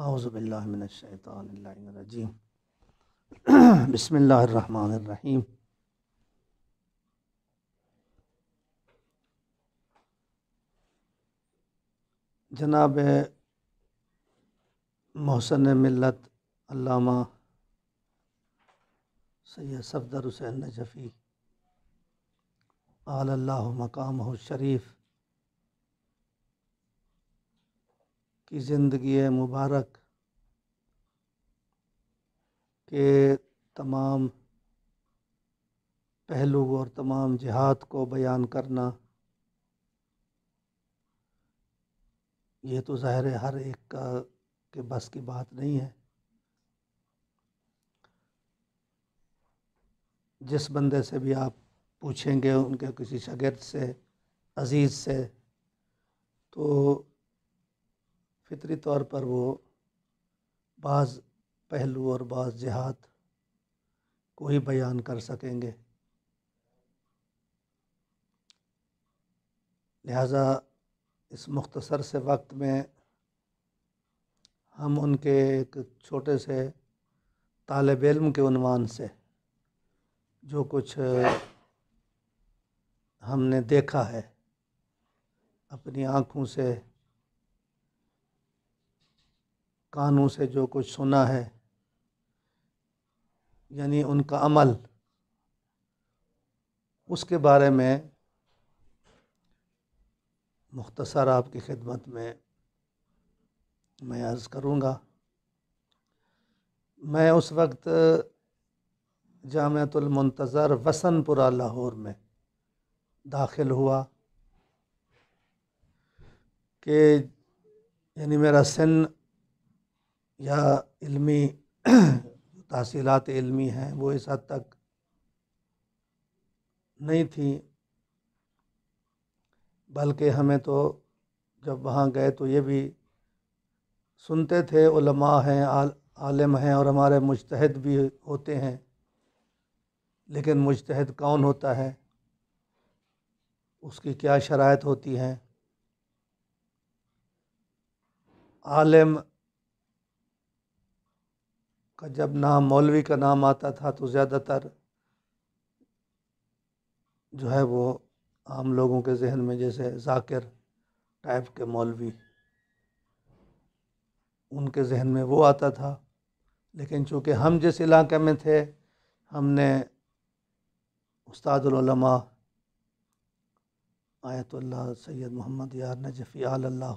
आउज़बिल्लिनशैतरजीम बसमीम जनाब मोहसन मिलत अल्लामा सैयद सफदर हुसैन ज़फ़ी आल मकाम शरीफ़ की ज़िंदगी मुबारक के तमाम पहलू और तमाम जिहाद को बयान करना ये तो ज़ाहिर हर एक का के बस की बात नहीं है जिस बंदे से भी आप पूछेंगे उनके किसी शागिर्द से अज़ीज़ से तो फ़ितरी तौर पर वो बाज़ पहलू और बाज़ जहात को ही बयान कर सकेंगे लिहाजा इस मुख्तसर से वक्त में हम उनके एक छोटे से तालब इम के उनवान से जो कुछ हमने देखा है अपनी आँखों से कानों से जो कुछ सुना है यानी उनका अमल उसके बारे में मुख्तसर आपकी खिदमत में मैं अर्ज़ करूँगा मैं उस वक्त जामतुलमतज़र वसनपुरा लाहौर में दाखिल हुआ कि यानी मेरा सिन या इल्मी तहसीलत इल्मी हैं वो इस हद तक नहीं थी बल्कि हमें तो जब वहाँ गए तो ये भी सुनते थे उलमा हैं आल, आलम हैं और हमारे मुश्तहद भी होते हैं लेकिन मुश्तहद कौन होता है उसकी क्या शरात होती हैं आलम का जब नाम मौलवी का नाम आता था तो ज़्यादातर जो है वो आम लोगों के जहन में जैसे जाकिर टाइप के मौलवी उनके जहन में वो आता था लेकिन चूँकि हम जिस इलाके में थे हमने उस्तादलमा आयतुल्ला सैयद मोहम्मद यार नजफ़ी आल्ला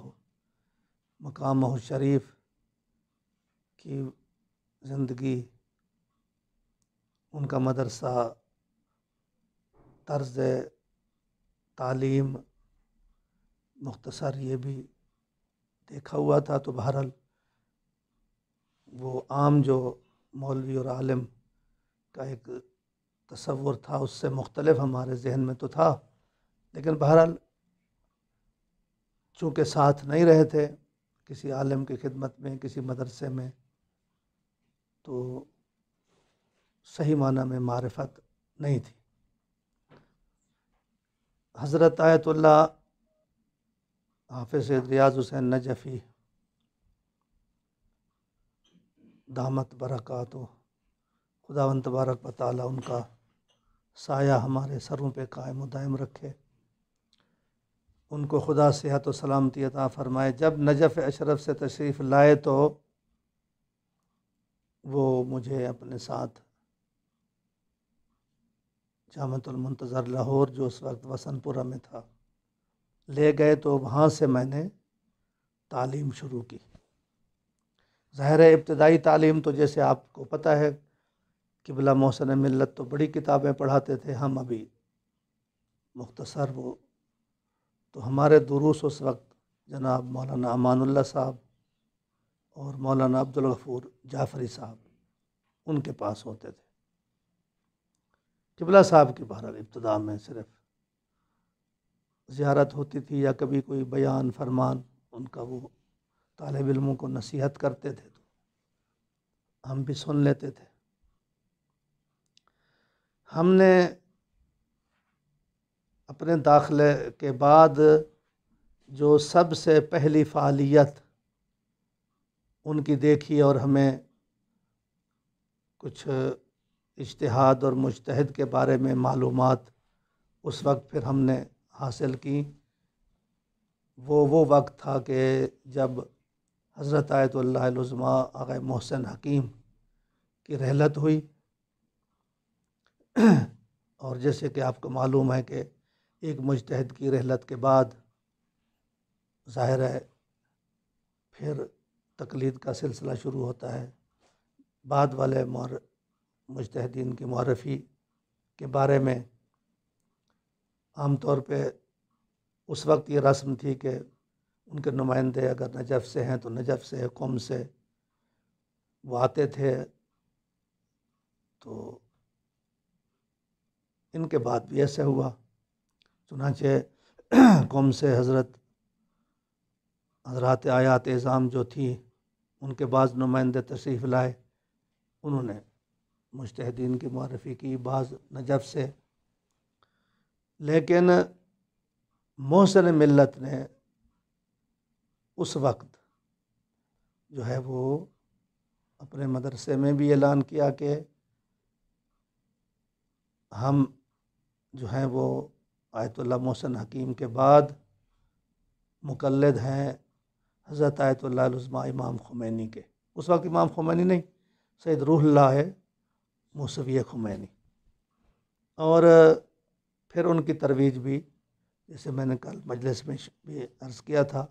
मकाम शरीफ की ज़िंदगी उनका मदरसा तर्ज़ तालीम मुख्तसर ये भी देखा हुआ था तो बहरहाल वो आम जो मौलवी और आलम का एक तस्वुर था उससे मुख्तलफ हमारे जहन में तो था लेकिन बहरहाल चूँकि साथ नहीं रहे थे किसी आलम की खिदमत में किसी मदरसे में तो सही माना में मारफत नहीं थी हज़रत आयतुल्ला हाफ़ सैद रियाज़ हुसैन नजफ़ी दामत बरक़ात खुदावन तबारक वाली उनका साया हमारे सरों पे कायम दायम रखे उनको खुदा सेहत व सलामती अता फ़रमाए जब नजफ़ अशरफ से तशरीफ़ लाए तो वो मुझे अपने साथ जामतुलमंतज़र लाहौर जो उस वक्त वसनपुरा में था ले गए तो वहाँ से मैंने तालीम शुरू की ज़ाहिर इब्तदाई तालीम तो जैसे आपको पता है किबला मोहसन मिलत तो बड़ी किताबें पढ़ाते थे हम अभी मुख्तसर वो तो हमारे दुरूस उस वक्त जनाब मौलाना अमानुल्ला साहब और मौलाना अब्दुल गफूर जाफरी साहब उनके पास होते थे किबला साहब की बहर इब्तदा में सिर्फ ज़्यारत होती थी या कभी कोई बयान फरमान उनका वो तालब इलमों को नसीहत करते थे तो हम भी सुन लेते थे हमने अपने दाखिले के बाद जो सबसे पहली फ़ालियत उनकी देखी और हमें कुछ इश्तहाद और मुश्तहद के बारे में मालूम उस वक्त फिर हमने हासिल की वो वो वक्त था कि जब हज़रत आयतुल्लाज़मा आगे मोहसिन हकीम की रहलत हुई और जैसे कि आपको मालूम है कि एक मुश्तहद की रहलत के बाद ज़ाहिर है फिर तकलीद का सिलसिला शुरू होता है बाद वाले मुजतहदीन की मौरफ़ी के बारे में आम तौर पे उस वक्त ये रस्म थी कि उनके नुमाइंदे अगर नजफ़ से हैं तो नजफ़ से कौम से वो आते थे तो इनके बाद भी ऐसे हुआ चुनाचे कौम से हज़रत हजरात आयात एज़ाम जो थी उनके बाद नुमाइंदे तशरीफ़ लाए उन्होंने मुश्तिन की मारफ़ी की बाज़ नजब से लेकिन मोहसन मिलत ने उस वक्त जो है वो अपने मदरसे में भी ऐलान किया कि हम जो हैं वो आयतुल्ला मोहसन हकीम के बाद मुकलद हैं हज़रत आयतुल्ला इमाम खुमैनी के उस वक्त इमाम खुमैनी नहीं सैद रूहल्ला है मूसवी खुमैनी और फिर उनकी तरवीज भी जैसे मैंने कल मजलिस में भी अर्ज़ किया था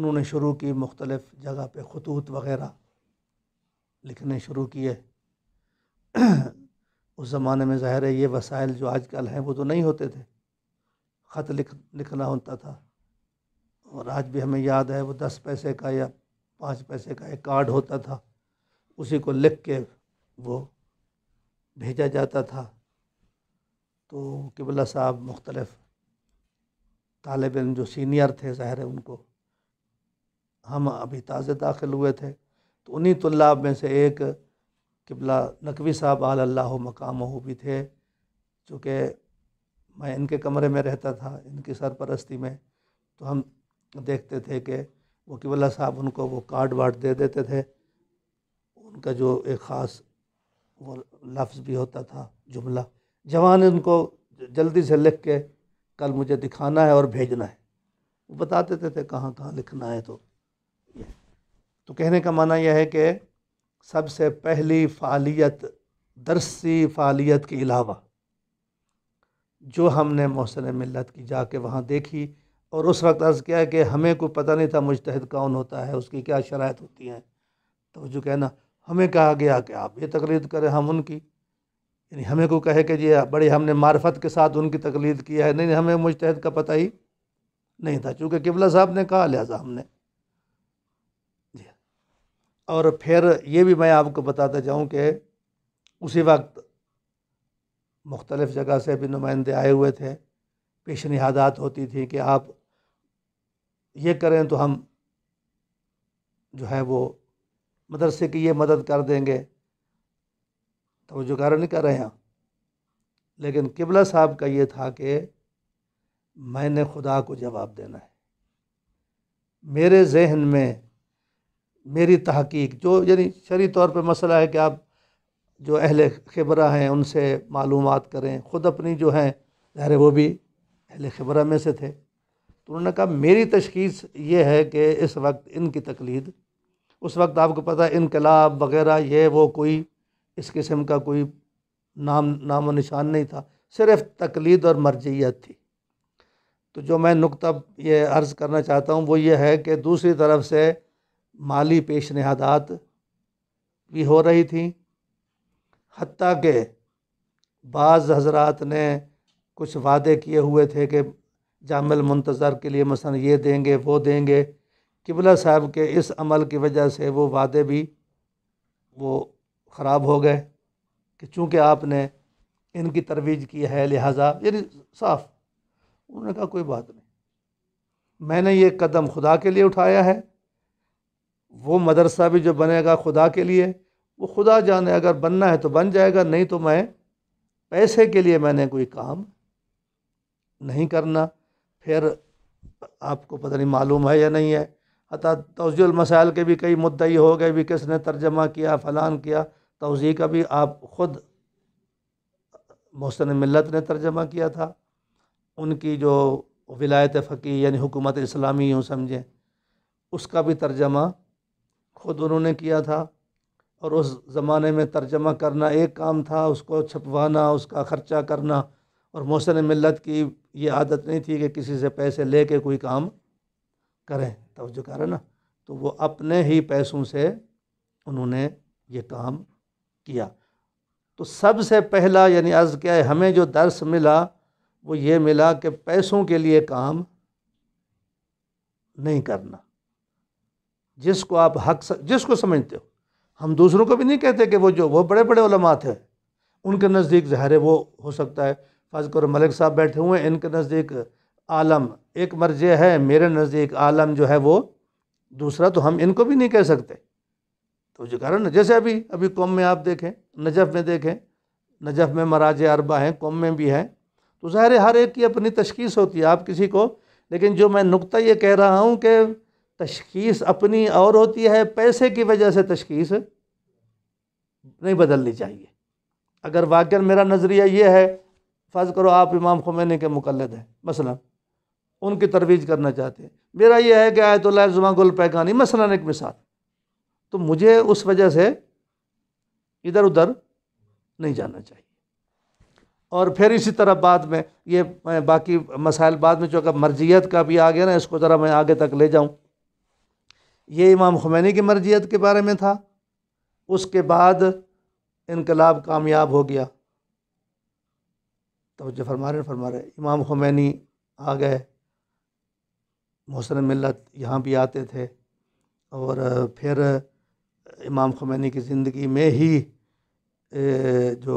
उन्होंने शुरू की मुख्तलफ़ जगह पे खतूत वग़ैरह लिखने शुरू किए उस ज़माने में ज़ाहिर है ये वसाइल जो आजकल हैं वो तो नहीं होते थे ख़त लिख लिखना होता था और आज भी हमें याद है वो दस पैसे का या पाँच पैसे का एक कार्ड होता था उसी को लिख के वो भेजा जाता था तो किबला साहब मुख्तलफ़ तालब इन जो सीनियर थे ज़ाहिर है उनको हम अभी ताज़े दाखिल हुए थे तो उन्हीं तलाब में से एक किबला नकवी साहब आल अल्लाह मकाम भी थे चूँकि मैं इनके कमरे में रहता था इनकी सरपरस्ती में तो हम देखते थे कि वो किबला साहब उनको वो कार्ड वार्ड दे देते थे उनका जो एक ख़ास वो लफ्ज़ भी होता था जुमला जवान उनको जल्दी से लिख के कल मुझे दिखाना है और भेजना है वो बता देते थे कहाँ कहाँ लिखना है तो तो कहने का माना यह है कि सबसे पहली फ़ालियत दरसी फ़ालियत के अलावा जो हमने मौसल मिलत की जाके वहाँ देखी और उस वक्त अर्ज़ किया कि हमें कोई पता नहीं था मुजतहद कौन होता है उसकी क्या शरात होती हैं तो जो कहना हमें कहा गया कि आप ये तकलीद करें हम उनकी यानी हमें को कहे कि जी बड़े हमने मार्फत के साथ उनकी तकलीद किया है नहीं हमें मुजतहद का पता ही नहीं था चूँकि किबला साहब ने कहा लिहाजा हमने जी और फिर ये भी मैं आपको बताता जाऊँ कि उसी वक्त मुख्तलफ़ जगह से भी नुमाइंदे आए हुए थे पेश नहादात होती थी कि आप ये करें तो हम जो है वो मदरसे की ये मदद कर देंगे तो जो कारण नहीं कर रहे हैं लेकिन किबला साहब का ये था कि मैंने खुदा को जवाब देना है मेरे जहन में मेरी तहकीक जो यानी शरी तौर पे मसला है कि आप जो अहल खबरा हैं उनसे मालूम करें ख़ुद अपनी जो हैं ज़ाहिर वो भी अहल खबरा में से थे तो उन्होंने कहा मेरी तशखीस ये है कि इस वक्त इनकी तकलीद उस वक्त आपको पता है इनकलाब वगैरह ये वो कोई इस किस्म का कोई नाम नाम निशान नहीं था सिर्फ़ तकलीद और मर्जियत थी तो जो मैं नुकता ये अर्ज़ करना चाहता हूँ वो ये है कि दूसरी तरफ से माली पेश नहादात भी हो रही थी हती के बाज़ हजरात ने कुछ वादे किए हुए थे कि जामिल मुंतज़र के लिए मसलन ये देंगे वो देंगे किबला साहब के इस अमल की वजह से वो वादे भी वो ख़राब हो गए कि चूँकि आपने इनकी तरवीज की है लिहाजा यानी साफ उन्होंने कहा कोई बात नहीं मैंने ये कदम खुदा के लिए उठाया है वो मदरसा भी जो बनेगा खुदा के लिए वो खुदा जाने अगर बनना है तो बन जाएगा नहीं तो मैं पैसे के लिए मैंने कोई काम नहीं करना फिर आपको पता नहीं मालूम है या नहीं है अतः तोजील मसाइल के भी कई मुद्दई हो गए भी किसने तर्जमा किया फ़लान किया तोज़ी का भी आप ख़ुद मोहसन मिलत ने तर्जमा किया था उनकी जो विलायत फ़की यानी हुकूमत इस्लामी यूँ समझें उसका भी तर्जमा ख़ुद उन्होंने किया था और उस ज़माने में तर्जमा करना एक काम था उसको छपवाना उसका ख़र्चा करना और मोहसन मिलत की ये आदत नहीं थी कि किसी से पैसे ले कर कोई काम करें तोज्जो करें ना तो वो अपने ही पैसों से उन्होंने ये काम किया तो सबसे पहला यानी अर्ज़ क्या है हमें जो दर्स मिला वो ये मिला कि पैसों के लिए काम नहीं करना जिसको आप हक स, जिसको समझते हो हम दूसरों को भी नहीं कहते कि वो जो वो बड़े बड़े उलमा थे उनके नज़दीक ज़ाहिर वो हो सकता है फर्ज मलिक साहब बैठे हुए हैं इनके नज़दीक आलम एक मर्ज है मेरे नज़दीक आलम जो है वो दूसरा तो हम इनको भी नहीं कह सकते तो जो कारण जैसे अभी अभी कौम में आप देखें नजफ़ में देखें नजफ़ में मराज अरबा हैं कौम में भी हैं तो ज़ाहिर हर एक की अपनी तशखीस होती है आप किसी को लेकिन जो मैं नुकता ये कह रहा हूँ कि तशखीस अपनी और होती है पैसे की वजह से तशखीस नहीं बदलनी चाहिए अगर वाक़ मेरा नज़रिया ये है फ़र्ज़ करो आप इमाम खुमैनी के मुकलद हैं मसला उनकी तरवीज करना चाहते हैं मेरा यह है कि आयतुल्ला जुमा गुल पैगानी मसलन एक मिसाल तो मुझे उस वजह से इधर उधर नहीं जाना चाहिए और फिर इसी तरह बाद में ये बाकी मसाइल बाद में जो अगर मर्जियत का भी आ गया ना इसको ज़रा मैं आगे तक ले जाऊँ ये इमाम खुमैनी की मर्जियत के बारे में था उसके बाद इनकलाब कामयाब हो गया तो जो फरमा रहे फरमा रहे इमाम खुमैनी आ गए मोहसन मिलत यहाँ भी आते थे और फिर इमाम खुमैनी की ज़िंदगी में ही जो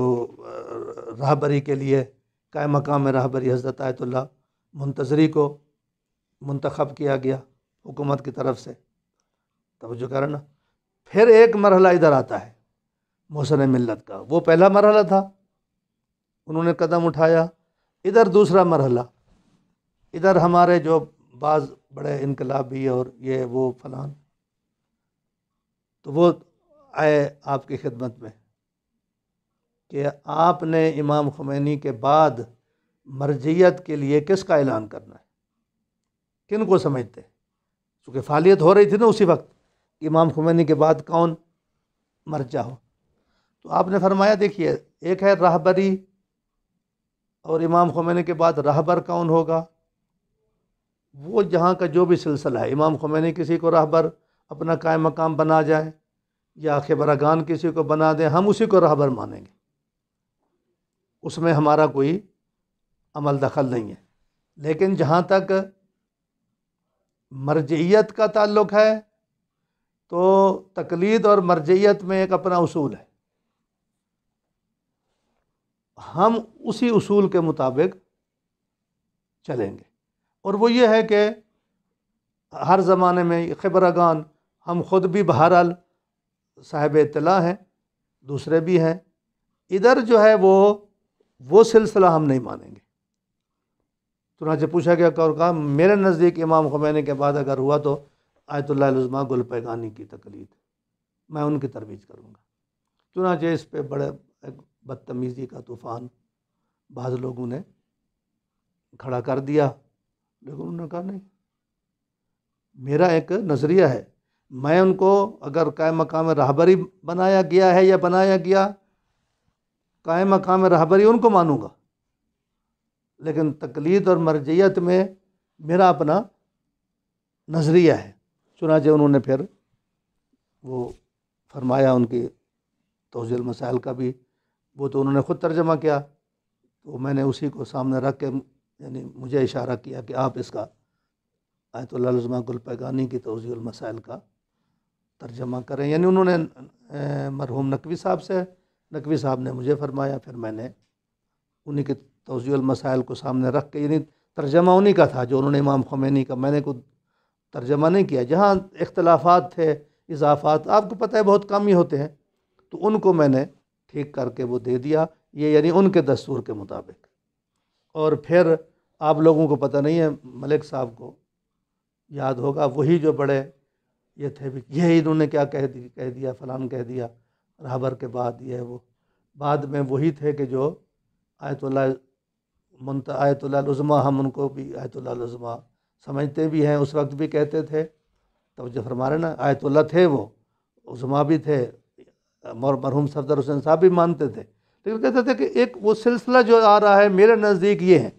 राहबरी के लिए कै मकाम राहबरी हज़रत आयतुल्ला मुंतजरी को मंतखब किया गया हुकूमत की तरफ से तोज्जो करना फिर एक मरहला इधर आता है मोहसन मिलत का वो पहला मरहला था उन्होंने कदम उठाया इधर दूसरा मरहला इधर हमारे जो बाज़ बड़े इनकलाबी और ये वो फलान तो वो आए आपकी खिदमत में कि आपने इमाम खुमैनी के बाद मर्जियत के लिए किसका ऐलान करना है किन को समझते चूँकि फालियत हो रही थी ना उसी वक्त इमाम खुमैनी के बाद कौन मर्जा हो तो आपने फरमाया देखिए एक है राहबरी और इमाम खुमैनी के बाद राहबर कौन होगा वो जहाँ का जो भी सिलसिला है इमाम खुमैनी किसी को रहबर अपना कायम मकाम बना जाए या खबरागान किसी को बना दें हम उसी को रहबर मानेंगे उसमें हमारा कोई अमल दखल नहीं है लेकिन जहाँ तक मरजियत का ताल्लुक है तो तकलीद और मरजियत में एक अपना उसूल है हम उसी उसूल के मुताबिक चलेंगे और वो ये है कि हर ज़माने में खबरागान हम ख़ुद भी बहरहाल साहब इतला हैं दूसरे भी हैं इधर जो है वो वो सिलसिला हम नहीं मानेंगे चुनाचे पूछा गया और कहा मेरे नज़दीक इमाम खुमैन के बाद अगर हुआ तो आयतुल्लाज़मा गुल पैगानी की तकलीद मैं उनकी तरवीज करूँगा चुनाचे इस पर बड़े बदतमीज़ी का तूफ़ान बाज़ लोगों ने खड़ा कर दिया लेकिन उन्होंने कहा नहीं मेरा एक नज़रिया है मैं उनको अगर काय मकाम राहबरी बनाया गया है या बनाया गया काय मकाम राहबरी उनको मानूंगा लेकिन तकलीद और मरजियत में मेरा अपना नज़रिया है चुनाचे उन्होंने फिर वो फरमाया उनकी तोजिल मसाइल का भी वो तो उन्होंने ख़ुद तर्जमा किया तो मैंने उसी को सामने रख के यानी मुझे इशारा किया कि आप इसका आयतुल्लाजमा पैगानी की तोज़ीमसाइल का तर्जमा करें यानी उन्होंने मरहूम नकवी साहब से नकवी साहब ने मुझे फरमाया फिर मैंने उन्हीं के तोज़ीमसाइल को सामने रख के यानी तर्जमा उन्हीं का था जो उन्होंने इमाम खमैनी का मैंने कुछ तर्जमा नहीं किया जहाँ इख्तलाफा थे इजाफात आपको पता है बहुत कम ही होते हैं तो उनको मैंने ठीक करके वो दे दिया ये यानी उनके दस्तूर के मुताबिक और फिर आप लोगों को पता नहीं है मलिक साहब को याद होगा वही जो बड़े ये थे भी ये इन्होंने क्या कह दी कह दिया फलान कह दिया रहबर के बाद ये वो बाद में वही थे कि जो आयत आयतुल्लाज़मा हम उनको भी आयतुल्लाज़मा समझते भी हैं उस वक्त भी कहते थे तब जो फरमा ना आयतुल्ला थे वो उज़मा भी थे मरहूम सफदर हुसैन साहब भी मानते थे लेकिन तो कहते थे कि एक वो सिलसिला जो आ रहा है मेरे नज़दीक ये है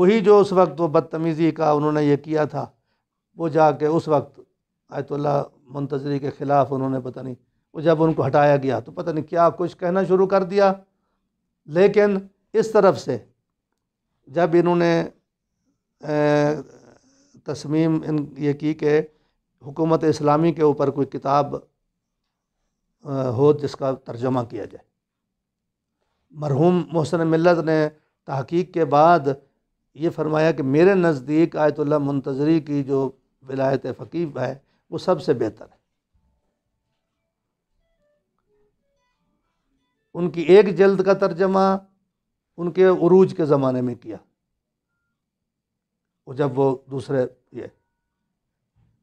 वही जो उस वक्त वो बदतमीज़ी का उन्होंने ये किया था वो जाके उस वक्त आयतुल्ला मुंतजरी के ख़िलाफ़ उन्होंने पता नहीं वो जब उनको हटाया गया तो पता नहीं क्या कुछ कहना शुरू कर दिया लेकिन इस तरफ से जब इन्होंने तस्मीम इन ये की कि हुकूमत इस्लामी के ऊपर कोई किताब हो जिसका तर्जमा किया जाए मरहूम मोहसन मिलत ने तहकीक के बाद ये फरमाया कि मेरे नज़दीक आयतुल्ला मुंतजरी की जो विलायत फ़कीब है वो सबसे बेहतर है उनकी एक जल्द का तर्जमा उनके उरूज के ज़माने में किया जब वो दूसरे ये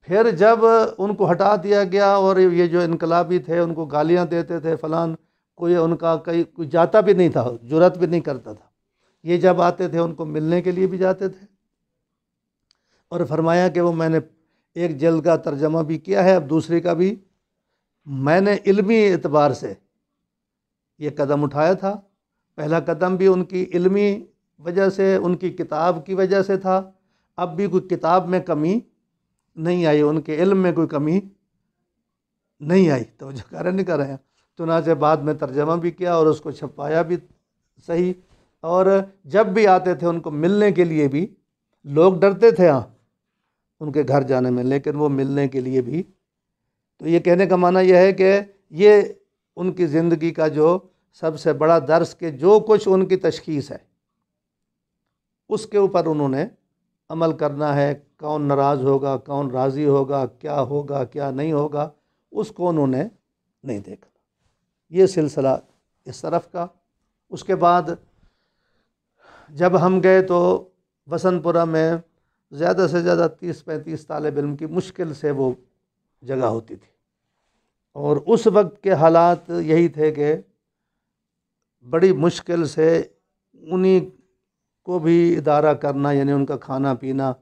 फिर जब उनको हटा दिया गया और ये जो इनकलाबी थे उनको गालियाँ देते थे फ़लान कोई उनका कई कोई जाता भी नहीं था जरूरत भी नहीं करता था ये जब आते थे उनको मिलने के लिए भी जाते थे और फरमाया कि वो मैंने एक जल्द का तर्जमा भी किया है अब दूसरे का भी मैंने इलमी एतबार से ये कदम उठाया था पहला कदम भी उनकी इलमी वजह से उनकी किताब की वजह से था अब भी कोई किताब में कमी नहीं आई उनके इल्म में कोई कमी नहीं आई तो रहे नहीं कर रहे हैं चुनाचे बाद में तर्जमा भी किया और उसको छपाया भी सही और जब भी आते थे उनको मिलने के लिए भी लोग डरते थे हाँ उनके घर जाने में लेकिन वो मिलने के लिए भी तो ये कहने का माना यह है कि ये उनकी ज़िंदगी का जो सबसे बड़ा दर्स के जो कुछ उनकी तशखीस है उसके ऊपर उन्होंने अमल करना है कौन नाराज़ होगा कौन राज़ी होगा क्या होगा क्या नहीं होगा उसको उन्होंने नहीं देखा ये सिलसिला इस तरफ का उसके बाद जब हम गए तो वसंतपुरा में ज़्यादा से ज़्यादा तीस पैंतीस तालब इम की मुश्किल से वो जगह होती थी और उस वक्त के हालात यही थे कि बड़ी मुश्किल से उन्हीं को भी इदारा करना यानी उनका खाना पीना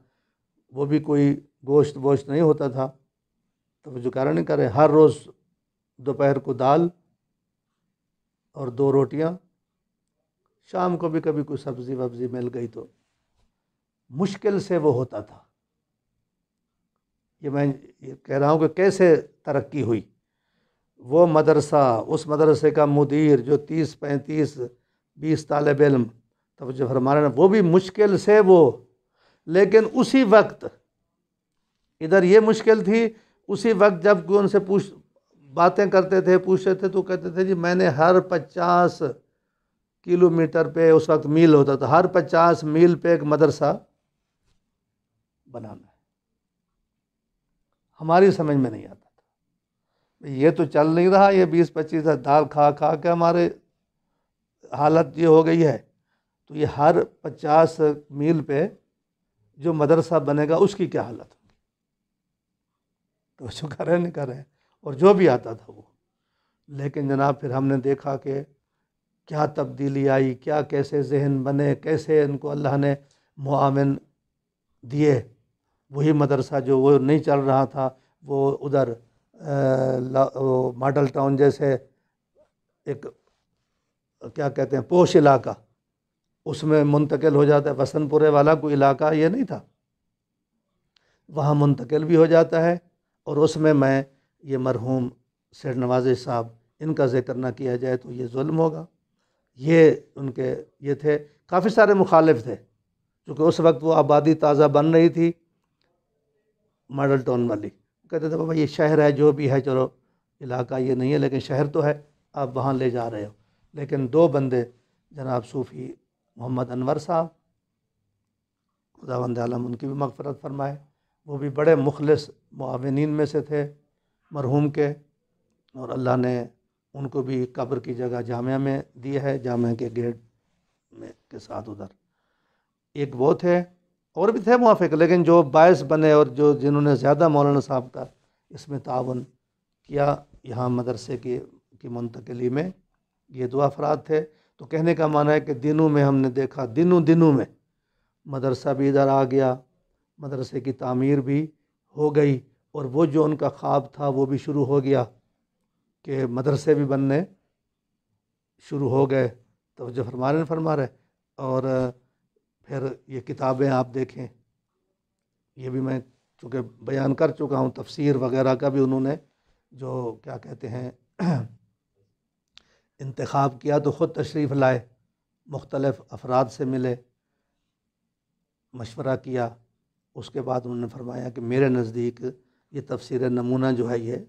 वो भी कोई गोश्त वोश्त नहीं होता था तो जो कारण करें हर रोज़ दोपहर को दाल और दो रोटियां शाम को भी कभी कोई सब्ज़ी वब्ज़ी मिल गई तो मुश्किल से वो होता था ये मैं ये कह रहा हूँ कि कैसे तरक्की हुई वो मदरसा उस मदरसे का मुदीर जो तीस पैंतीस बीस तालब इल्म तो जो फरमा वो भी मुश्किल से वो लेकिन उसी वक्त इधर ये मुश्किल थी उसी वक्त जब कोई उनसे पूछ बातें करते थे पूछते थे तो कहते थे जी मैंने हर पचास किलोमीटर पे उस वक्त मील होता था हर पचास मील पे एक मदरसा बनाना है हमारी समझ में नहीं आता था ये तो चल नहीं रहा ये बीस पच्चीस दाल खा खा के हमारे हालत ये हो गई है तो ये हर पचास मील पे जो मदरसा बनेगा उसकी क्या हालत होगी तो शो कर रहे नहीं कर रहे और जो भी आता था वो लेकिन जनाब फिर हमने देखा कि क्या तब्दीली आई क्या कैसे जहन बने कैसे इनको अल्लाह ने मुआमिन दिए वही मदरसा जो वो नहीं चल रहा था वो उधर मॉडल टाउन जैसे एक क्या कहते हैं पोश इलाका उसमें मुंतकिल हो जाता है वसनपुरे वाला कोई इलाका ये नहीं था वहाँ मुंतकिल भी हो जाता है और उसमें मैं ये मरहूम शेर नवाज साहब इनका जिक्र ना किया जाए तो ये जुल्म होगा ये उनके ये थे काफ़ी सारे मुखालिफ थे क्योंकि उस वक्त वो आबादी ताज़ा बन रही थी मॉडल टाउन वाली कहते थे बाबा ये शहर है जो भी है चलो इलाका ये नहीं है लेकिन शहर तो है आप वहाँ ले जा रहे हो लेकिन दो बंदे जनाब सूफ़ी मोहम्मद अनवर साहब खुदावंद आलम उनकी भी मगफरत फरमाए वो भी बड़े मुखलस मुआविन में से थे मरहूम के और अल्लाह ने उनको भी कब्र की जगह जामिया में दी है जामिया के गेट में के साथ उधर एक वो थे और भी थे मुआफ़ लेकिन जो बायस बने और जो जिन्होंने ज़्यादा मौलाना साहब का इसमें ताउन किया यहाँ मदरसे के की, की मुंतकली में ये दो अफराद थे तो कहने का माना है कि दिनों में हमने देखा दिनों दिनों में मदरसा भी इधर आ गया मदरसे की तामीर भी हो गई और वो जो उनका ख्वाब था वो भी शुरू हो गया कि मदरसे भी बनने शुरू हो गए तो जो फरमा रहे फरमा रहे और फिर ये किताबें आप देखें ये भी मैं चूँकि बयान कर चुका हूँ तफसीर वगैरह का भी उन्होंने जो क्या कहते हैं इंतखब किया तो ख़ुद तशरीफ़ लाए मुख्तलफ़ अफराद से मिले मशवरा किया उसके बाद उन्होंने फरमाया कि मेरे नज़दीक ये तफसर नमूना जो है ये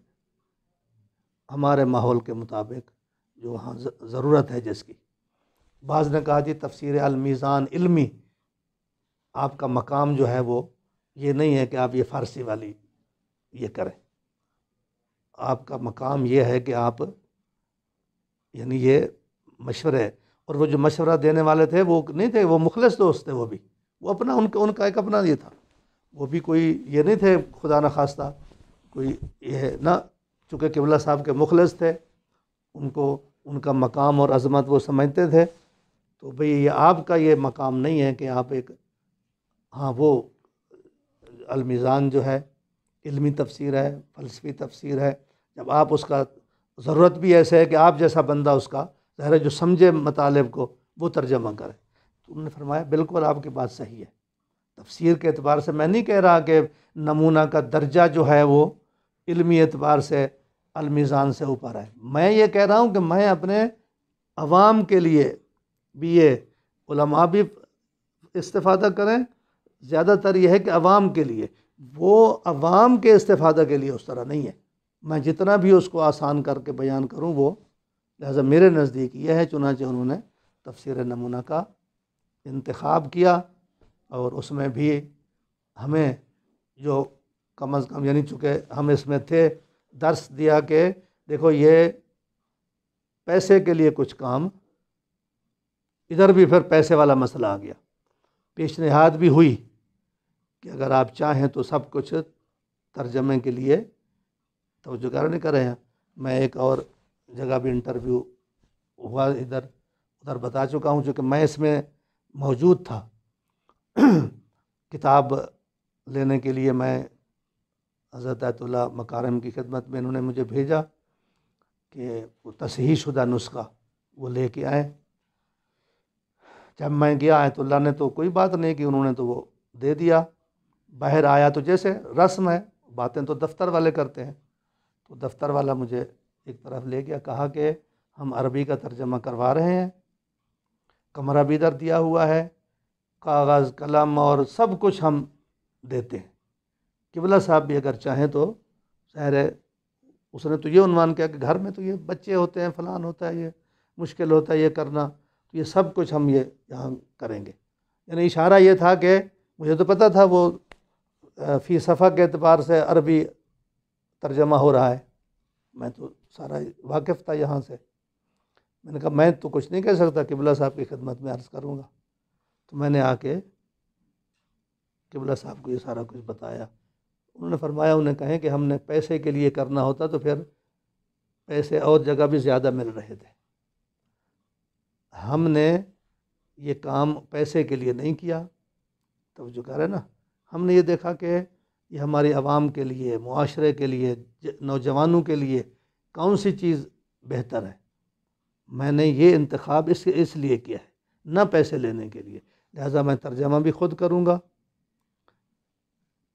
हमारे माहौल के मुताबिक जो वहाँ ज़रूरत है जिसकी बाज़ ने कहा जी तफसर अलमीज़ान इलमी आपका मकाम जो है वो ये नहीं है कि आप ये फ़ारसी वाली ये करें आपका मकाम ये है कि आप यानी ये मशवरे और वो जो मशवरा देने वाले थे वो नहीं थे वो मुखलस दोस्त थे वो भी वो अपना उनका उनका एक अपना ये था वो भी कोई ये नहीं थे खुदा न खास्ता कोई ये ना चूँकि किबला साहब के मुखलस थे उनको उनका मकाम और अजमत वो समझते थे तो भाई ये आपका ये मकाम नहीं है कि आप एक हाँ वो अलमिज़ान जो है इलमी तफसर है फ़लसफ़ी तफसर है जब आप उसका ज़रूरत भी ऐसे है कि आप जैसा बंदा उसका ज़हरा जो समझे मतालब को वो तर्जमा करे तो उन्होंने फरमाया बिल्कुल आपकी बात सही है तफसीर के अतबार से मैं नहीं कह रहा कि नमूना का दर्जा जो है वो इलमी एतबार से अलमीज़ान से ऊपर है मैं ये कह रहा हूँ कि मैं अपने अवाम के लिए भी ये उलमा भी इस्ता करें ज़्यादातर यह है कि अवाम के लिए वो अवाम के इस्ता के लिए उस तरह नहीं है मैं जितना भी उसको आसान करके बयान करूँ वो लिहाजा मेरे नज़दीक यह है चुनाचे उन्होंने तफसर नमूना का इंतखब किया और उसमें भी हमें जो कम अज़ कम यानी चूँकि हम इसमें थे दर्श दिया कि देखो ये पैसे के लिए कुछ काम इधर भी फिर पैसे वाला मसला आ गया नहाद भी हुई कि अगर आप चाहें तो सब कुछ तर्जमे के लिए तो जो कारण कर रहे हैं मैं एक और जगह भी इंटरव्यू हुआ इधर उधर बता चुका हूँ कि मैं इसमें मौजूद था किताब लेने के लिए मैं हज़रत आयतुल्ला मकारम की खिदमत में इन्होंने मुझे भेजा कि वो तसही शुदा नुस्खा वो ले के आए जब मैं गया आयतुल्ला ने तो कोई बात नहीं कि उन्होंने तो वो दे दिया बाहर आया तो जैसे रस्म है बातें तो दफ्तर वाले करते हैं तो दफ्तर वाला मुझे एक तरफ ले गया कहा कि हम अरबी का तर्जमा करवा रहे हैं कमरा भी इधर दिया हुआ है कागज़ कलम और सब कुछ हम देते हैं किबला साहब भी अगर चाहें तो शहर उसने तो ये उनवान किया कि घर में तो ये बच्चे होते हैं फ़लान होता है ये मुश्किल होता है ये करना तो ये सब कुछ हम ये यहाँ करेंगे यानी इशारा ये था कि मुझे तो पता था वो फ़ी सफ़ा के अतबार से अरबी तर्जमा हो रहा है मैं तो सारा वाकिफ़ था यहाँ से मैंने कहा मैं तो कुछ नहीं कह सकता किबला साहब की खिदमत में अर्ज़ करूँगा तो मैंने आके किबला साहब को ये सारा कुछ बताया उन्होंने फरमाया उन्हें कहें कि हमने पैसे के लिए करना होता तो फिर पैसे और जगह भी ज़्यादा मिल रहे थे हमने ये काम पैसे के लिए नहीं किया तो जो कह रहे ना हमने ये देखा कि ये हमारे आवाम के लिए माशरे के लिए नौजवानों के लिए कौन सी चीज़ बेहतर है मैंने ये इंतखब इस इसलिए किया है ना पैसे लेने के लिए लिहाजा मैं तर्जमा भी ख़ुद करूँगा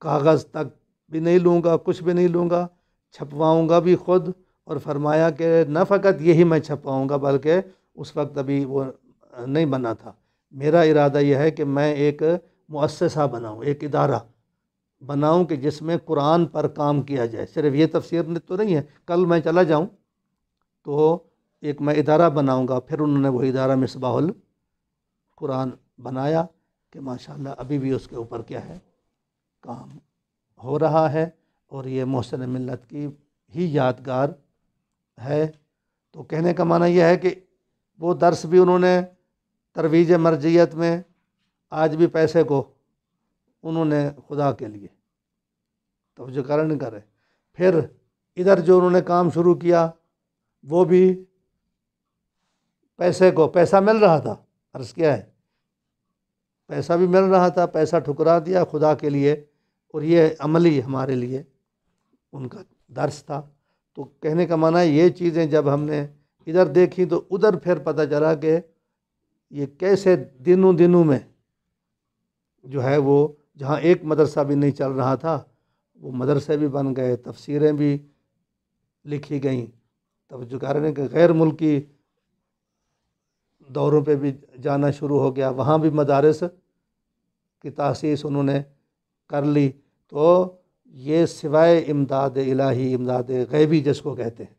कागज़ तक भी नहीं लूँगा कुछ भी नहीं लूँगा छपवाऊँगा भी ख़ुद और फरमाया कि न फ़कत यही मैं छपवाऊँगा बल्कि उस वक्त अभी वो नहीं बना था मेरा इरादा यह है कि मैं एक मुसा बनाऊँ एक इदारा बनाऊं कि जिसमें कुरान पर काम किया जाए सिर्फ ये तफसीर तो नहीं है कल मैं चला जाऊं तो एक मैं इदारा बनाऊंगा फिर उन्होंने वो इदारा मिसबाहुल कुरान बनाया कि माशाल्लाह अभी भी उसके ऊपर क्या है काम हो रहा है और ये मोहसिन मिलत की ही यादगार है तो कहने का माना यह है कि वो दर्स भी उन्होंने तरवीज मर्जियत में आज भी पैसे को उन्होंने खुदा के लिए तो करण करें फिर इधर जो उन्होंने काम शुरू किया वो भी पैसे को पैसा मिल रहा था अर्ज़ क्या है पैसा भी मिल रहा था पैसा ठुकरा दिया खुदा के लिए और ये अमली हमारे लिए उनका दर्श था तो कहने का माना ये चीज़ें जब हमने इधर देखी तो उधर फिर पता चला कि ये कैसे दिनों दिनों में जो है वो जहाँ एक मदरसा भी नहीं चल रहा था वो मदरसे भी बन गए तफसीरें भी लिखी गईं तवजुकार ने गैर मुल्की दौरों पे भी जाना शुरू हो गया वहाँ भी मदारस की तसीस उन्होंने कर ली तो ये सिवाय इमदाद इलाही इमदाद गैबी जिसको कहते हैं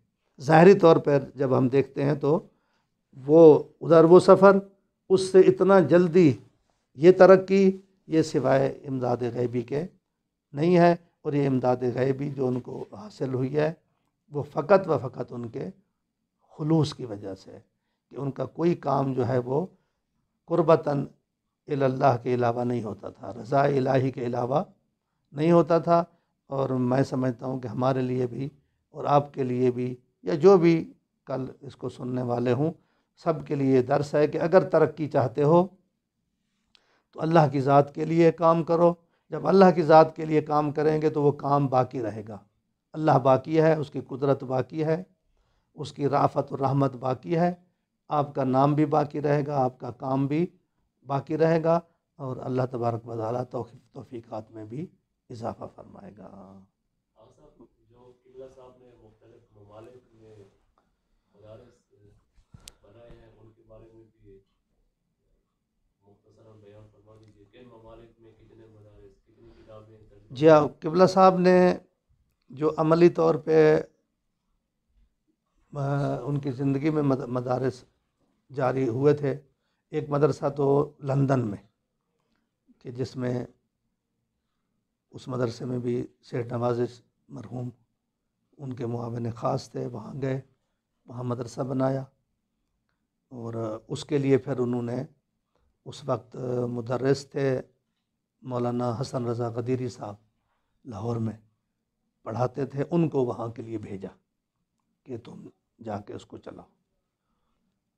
ज़ाहरी तौर पर जब हम देखते हैं तो वो उधर वो सफ़र उससे इतना जल्दी ये तरक्की ये सिवाय इमदाद गैबी के नहीं है और ये इमदाद गैबी जो उनको हासिल हुई है वो फ़कत व फ़कत उनके खलूस की वजह से कि उनका कोई काम जो है वो क़ुरबता अल्लाह के अलावा नहीं होता था रज़ा इलाही के अलावा नहीं होता था और मैं समझता हूँ कि हमारे लिए भी और आपके लिए भी या जो भी कल इसको सुनने वाले हूँ सब के लिए दर्स है कि अगर तरक्की चाहते हो तो अल्लाह की ज़ात के लिए काम करो जब अल्लाह की ज़ात के लिए काम करेंगे तो वो काम बाकी रहेगा अल्लाह बाकी है उसकी कुदरत बाकी है उसकी राफ़त और रहमत बाकी है आपका नाम भी बाकी रहेगा आपका काम भी बाकी रहेगा और अल्लाह तबारक वाली तो तोफ़ीक़ात में भी इजाफ़ा फरमाएगा जी हाँ किबला साहब ने जो अमली तौर पे उनकी ज़िंदगी में मदारस जारी हुए थे एक मदरसा तो लंदन में कि जिसमें उस मदरसे में भी शेर नवाज मरहूम उनके मुआवन ख़ास थे वहाँ गए वहाँ मदरसा बनाया और उसके लिए फिर उन्होंने उस वक्त मदरस थे मौलाना हसन रज़ा कदीरी साहब लाहौर में पढ़ाते थे उनको वहाँ के लिए भेजा कि तुम जाके उसको चलाओ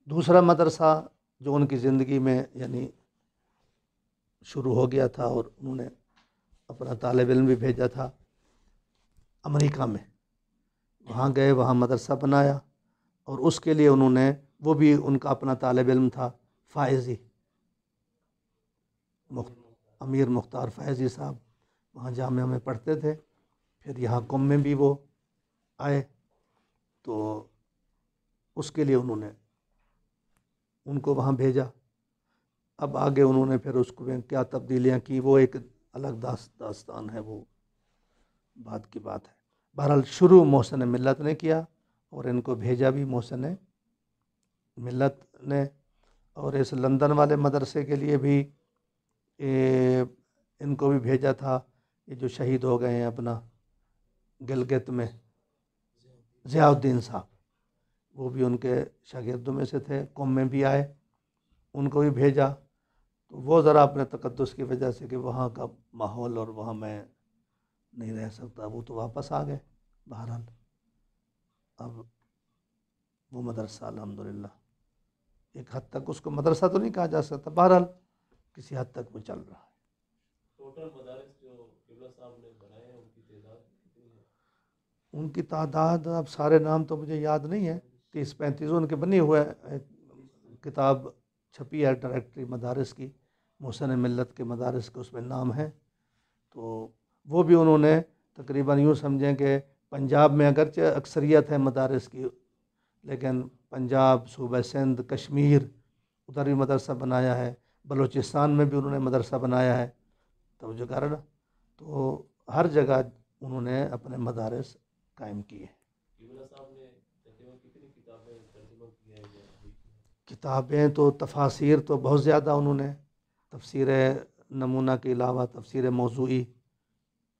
दूसरा मदरसा जो उनकी ज़िंदगी में यानी शुरू हो गया था और उन्होंने अपना तालब इम भी भेजा था अमेरिका में वहाँ गए वहाँ मदरसा बनाया और उसके लिए उन्होंने वो भी उनका अपना तालब इम था फायजी मुख्त अमीर मुख्तार फैज़ी साहब वहाँ जाम में पढ़ते थे फिर यहाँ कुम में भी वो आए तो उसके लिए उन्होंने उनको वहाँ भेजा अब आगे उन्होंने फिर उसको क्या तब्दीलियाँ की वो एक अलग दास दास्तान है वो बात की बात है बहरहाल शुरू मोहसन मिलत ने किया और इनको भेजा भी मोहसन मिलत ने और इस लंदन वाले मदरसे के लिए भी इनको भी भेजा था ये जो शहीद हो गए हैं अपना गिलगित में ज़ियाउद्दीन साहब वो भी उनके शागिदों में से थे कुम में भी आए उनको भी भेजा तो वो ज़रा अपने तकदस की वजह से कि वहाँ का माहौल और वहाँ मैं नहीं रह सकता वो तो वापस आ गए बहरहाल अब वो मदरसा अलहमदिल्ला एक हद तक उसको मदरसा तो नहीं कहा जा सकता बहरहाल किसी हद तक वो चल रहा है टोटल मदारस जो साहब ने बनाए हैं उनकी तादाद उनकी तादाद अब सारे नाम तो मुझे याद नहीं है तीस पैंतीस उनके बनी हुए किताब छपी है डायरेक्टरी मदारस की मोहसन मिलत के मदारस के उसमें नाम है तो वो भी उन्होंने तकरीबन यूँ समझें कि पंजाब में अगरचे अक्सरियत है मदारस की लेकिन पंजाब सूबे सिंध कश्मीर उधर भी मदरसा बनाया है बलूचिस्तान में भी उन्होंने मदरसा बनाया है तो कर रहा तो हर जगह उन्होंने अपने मदारस कायम किए किताबें तो तफासिर तो बहुत ज़्यादा उन्होंने तफसर नमूना के अलावा तफसर मौजूई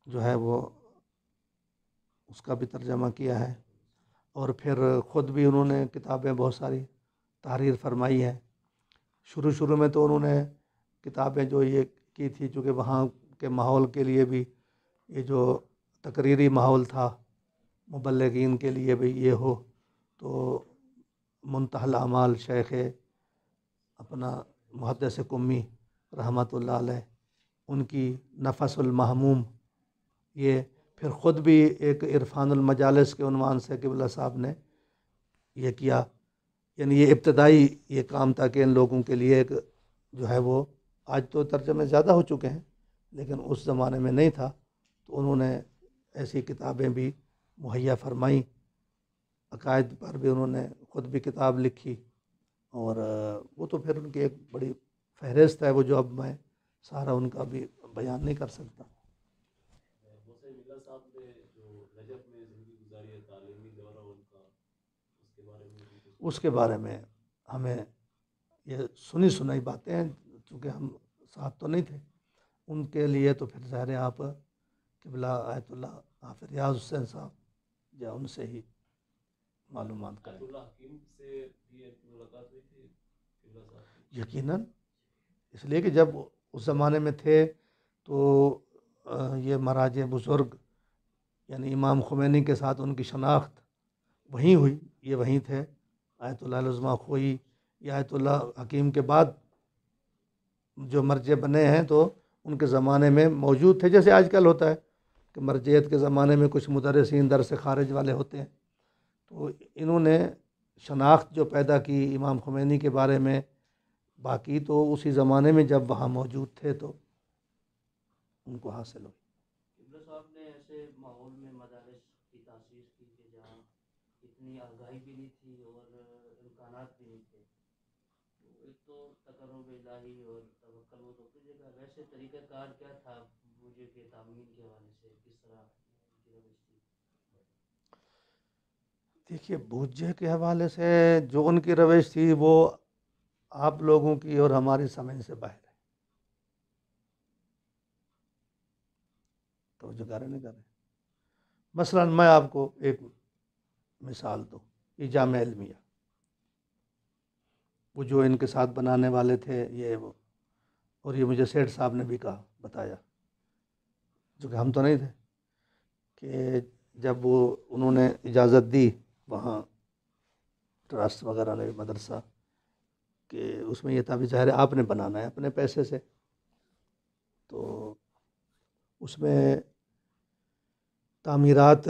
जो है वो उसका भी तर्जमा किया है और फिर ख़ुद भी उन्होंने किताबें बहुत सारी तहरीर फरमाई है शुरू शुरू में तो उन्होंने किताबें जो ये की थी चूँकि वहाँ के माहौल के लिए भी ये जो तकरीरी माहौल था मुबलगिन के लिए भी ये हो तो मुंतहल अमाल शेख अपना मुहदस कुम्मी रहमत उनकी नफसलमहमूम ये फिर ख़ुद भी एक इरफानमजालस के उनवान से किबला साहब ने यह किया यानी ये इब्तदाई ये काम था कि इन लोगों के लिए एक जो है वो आज तो तर्जमे ज़्यादा हो चुके हैं लेकिन उस ज़माने में नहीं था तो उन्होंने ऐसी किताबें भी मुहैया फरमाई अकायद पर भी उन्होंने ख़ुद भी किताब लिखी और वो तो फिर उनकी एक बड़ी फहरिस्त है वो जो अब मैं सारा उनका भी बयान नहीं कर सकता उसके बारे में हमें ये सुनी सुनाई बातें हैं चूँकि हम साथ तो नहीं थे उनके लिए तो फिर ज़ाहिर आप किबला आयतुल्ला आफिर रियाज हुसैन साहब या उनसे ही मालूम करें यकीनन इसलिए कि जब उस ज़माने में थे तो ये महाराज बुज़ुर्ग यानी इमाम खुमैनी के साथ उनकी शनाख्त वहीं हुई ये वहीं थे उजमा खोई या आयतुल्ला हकीम के बाद जो मर्जे बने हैं तो उनके ज़माने में मौजूद थे जैसे आजकल होता है कि मर्जियत के ज़माने में कुछ मदरसिन दर से खारिज वाले होते हैं तो इन्होंने शनाख्त जो पैदा की इमाम खुमैनी के बारे में बाकी तो उसी ज़माने में जब वहाँ मौजूद थे तो उनको हासिल हुई ही और वो तो वैसे क्या था मुझे के तामीन के हवाले से किस तरह देखिए भूजे के हवाले से जो उनकी रविश थी वो आप लोगों की और हमारी समझ से बाहर है तो जो कर नहीं करें मसलन मैं आपको एक मिसाल दूँ इजाम अलमिया वो जो इनके साथ बनाने वाले थे ये वो और ये मुझे सेठ साहब ने भी कहा बताया जो कि हम तो नहीं थे कि जब वो उन्होंने इजाज़त दी वहाँ ट्रस्ट वगैरह ने मदरसा कि उसमें यह था भी ज़ाहिर आपने बनाना है अपने पैसे से तो उसमें तामीरात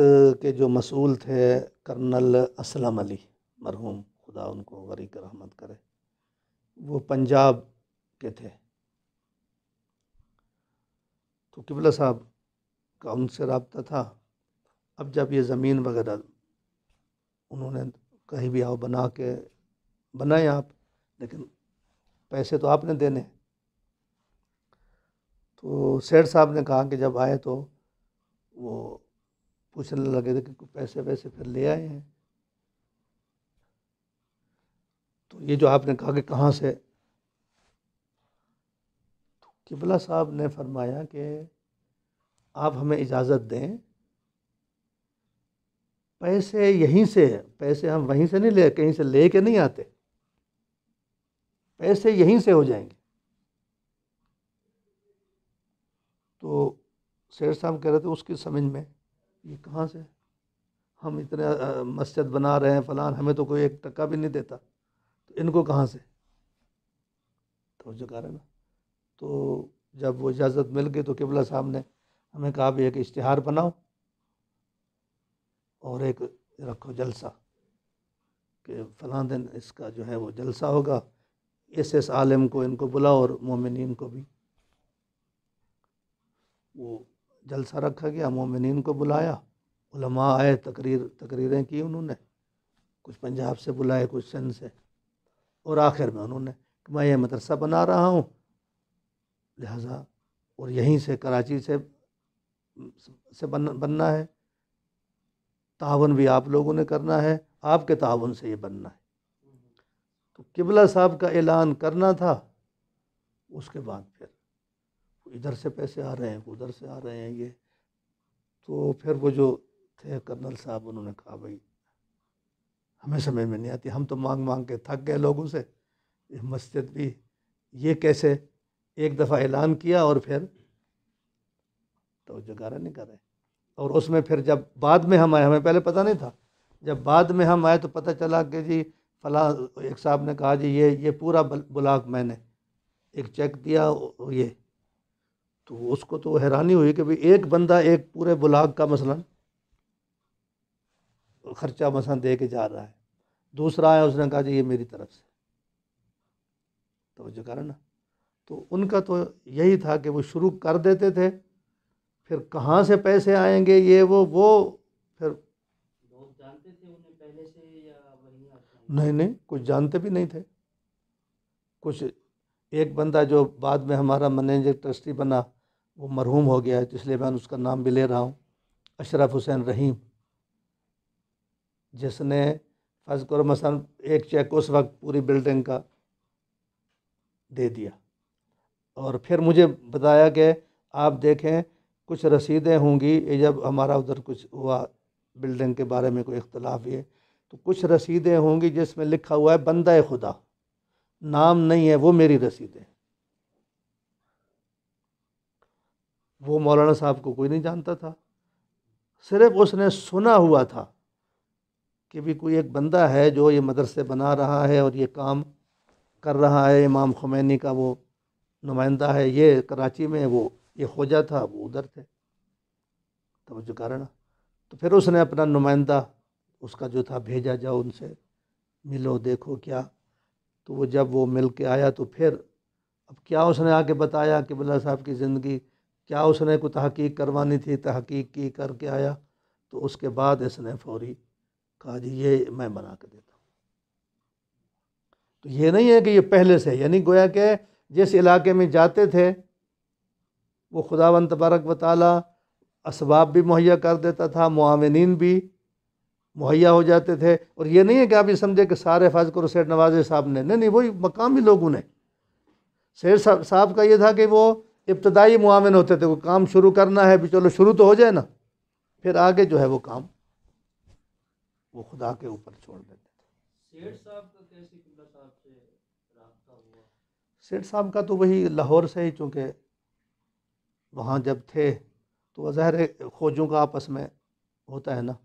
के जो मसूल थे कर्नल असलम अली मरहूम खुदा उनको गरी रहमत करे वो पंजाब के थे तो किबला साहब का उनसे रबता था अब जब ये ज़मीन वगैरह उन्होंने कहीं भी आओ बना के बनाए आप लेकिन पैसे तो आपने देने तो सेठ साहब ने कहा कि जब आए तो वो पूछने लगे थे कि पैसे वैसे फिर ले आए हैं तो ये जो आपने कहा कि कहाँ से तो किबला साहब ने फरमाया कि आप हमें इजाज़त दें पैसे यहीं से पैसे हम वहीं से नहीं ले कहीं से ले के नहीं आते पैसे यहीं से हो जाएंगे तो शेर साहब कह रहे थे उसकी समझ में ये कहाँ से हम इतने मस्जिद बना रहे हैं फ़लान हमें तो कोई एक टक्का भी नहीं देता इनको कहाँ से तो जकार है ना तो जब वो इजाज़त मिल गई तो किबला साहब ने हमें कहा भी एक इश्तहार बनाओ और एक रखो जलसा कि फ़लाँ दिन इसका जो है वो जलसा होगा इस इस आलम को इनको बुलाओ और मोमिन को भी वो जलसा रखा गया मोमिन को बुलाया आए तकरीर तकरीरें की उन्होंने कुछ पंजाब से बुलाए कुछ सिंध से और आखिर में उन्होंने मैं ये मदरसा बना रहा हूँ लिहाजा और यहीं से कराची से से बन बनना है तावन भी आप लोगों ने करना है आपके तावन से ये बनना है तो किबला साहब का ऐलान करना था उसके बाद फिर इधर से पैसे आ रहे हैं उधर से आ रहे हैं ये तो फिर वो जो थे कर्नल साहब उन्होंने कहा भाई हमें समझ में नहीं आती हम तो मांग मांग के थक गए लोगों से मस्जिद भी ये कैसे एक दफ़ा ऐलान किया और फिर तो जगारा नहीं कर रहे और उसमें फिर जब बाद में हम आए हमें पहले पता नहीं था जब बाद में हम आए तो पता चला कि जी फला एक साहब ने कहा जी ये ये पूरा ब्लाक मैंने एक चेक दिया ये तो उसको तो हैरानी हुई कि भाई एक बंदा एक पूरे ब्लाक का मसलन ख़र्चा मसा दे के जा रहा है दूसरा आया उसने कहा जी ये मेरी तरफ से तो जो करा ना तो उनका तो यही था कि वो शुरू कर देते थे फिर कहाँ से पैसे आएंगे ये वो वो फिर जानते थे उन्हें पहले से या नहीं नहीं कुछ जानते भी नहीं थे कुछ एक बंदा जो बाद में हमारा मैनेजर ट्रस्टी बना वो मरहूम हो गया है तो इसलिए मैं उसका नाम भी ले रहा हूँ अशरफ हुसैन रहीम जिसने फर्ज करो मसान एक चेक उस वक्त पूरी बिल्डिंग का दे दिया और फिर मुझे बताया कि आप देखें कुछ रसीदें होंगी जब हमारा उधर कुछ हुआ बिल्डिंग के बारे में कोई इख्तलाफ ये तो कुछ रसीदें होंगी जिसमें लिखा हुआ है बंदा खुदा नाम नहीं है वो मेरी रसीदें वो मौलाना साहब को कोई नहीं जानता था सिर्फ उसने सुना हुआ था कि भी कोई एक बंदा है जो ये मदरसे बना रहा है और ये काम कर रहा है इमाम खुमैनी का वो नुमाइंदा है ये कराची में वो ये खोजा था वो उधर थे जो कारण तो फिर उसने अपना नुमाइंदा उसका जो था भेजा जाओ उनसे मिलो देखो क्या तो वो जब वो मिल के आया तो फिर अब क्या उसने आके बताया कि बल्ला साहब की ज़िंदगी क्या उसने को तहकीक करवानी थी तहकीक की करके आया तो उसके बाद इसने फौरी कहा जी ये मैं बना के देता हूँ तो ये नहीं है कि ये पहले से यानी गोया के जिस इलाके में जाते थे वो वन तबारक वाली इसबाब भी मुहैया कर देता था मुआवनीन भी मुहैया हो जाते थे और ये नहीं है कि आप ये समझे कि सारे फाजकुर सैद नवाज साहब ने नहीं नहीं वही मकामी लोगों ने सैद साहब का ये था कि वो इब्तदाई मुआवन होते थे वो काम शुरू करना है भी चलो शुरू तो हो जाए ना फिर आगे जो है वो काम वो खुदा के ऊपर छोड़ देते थे सेठ साहब का तो वही लाहौर से ही चूँकि वहाँ जब थे तो ज़ाहिर खोजों का आपस में होता है ना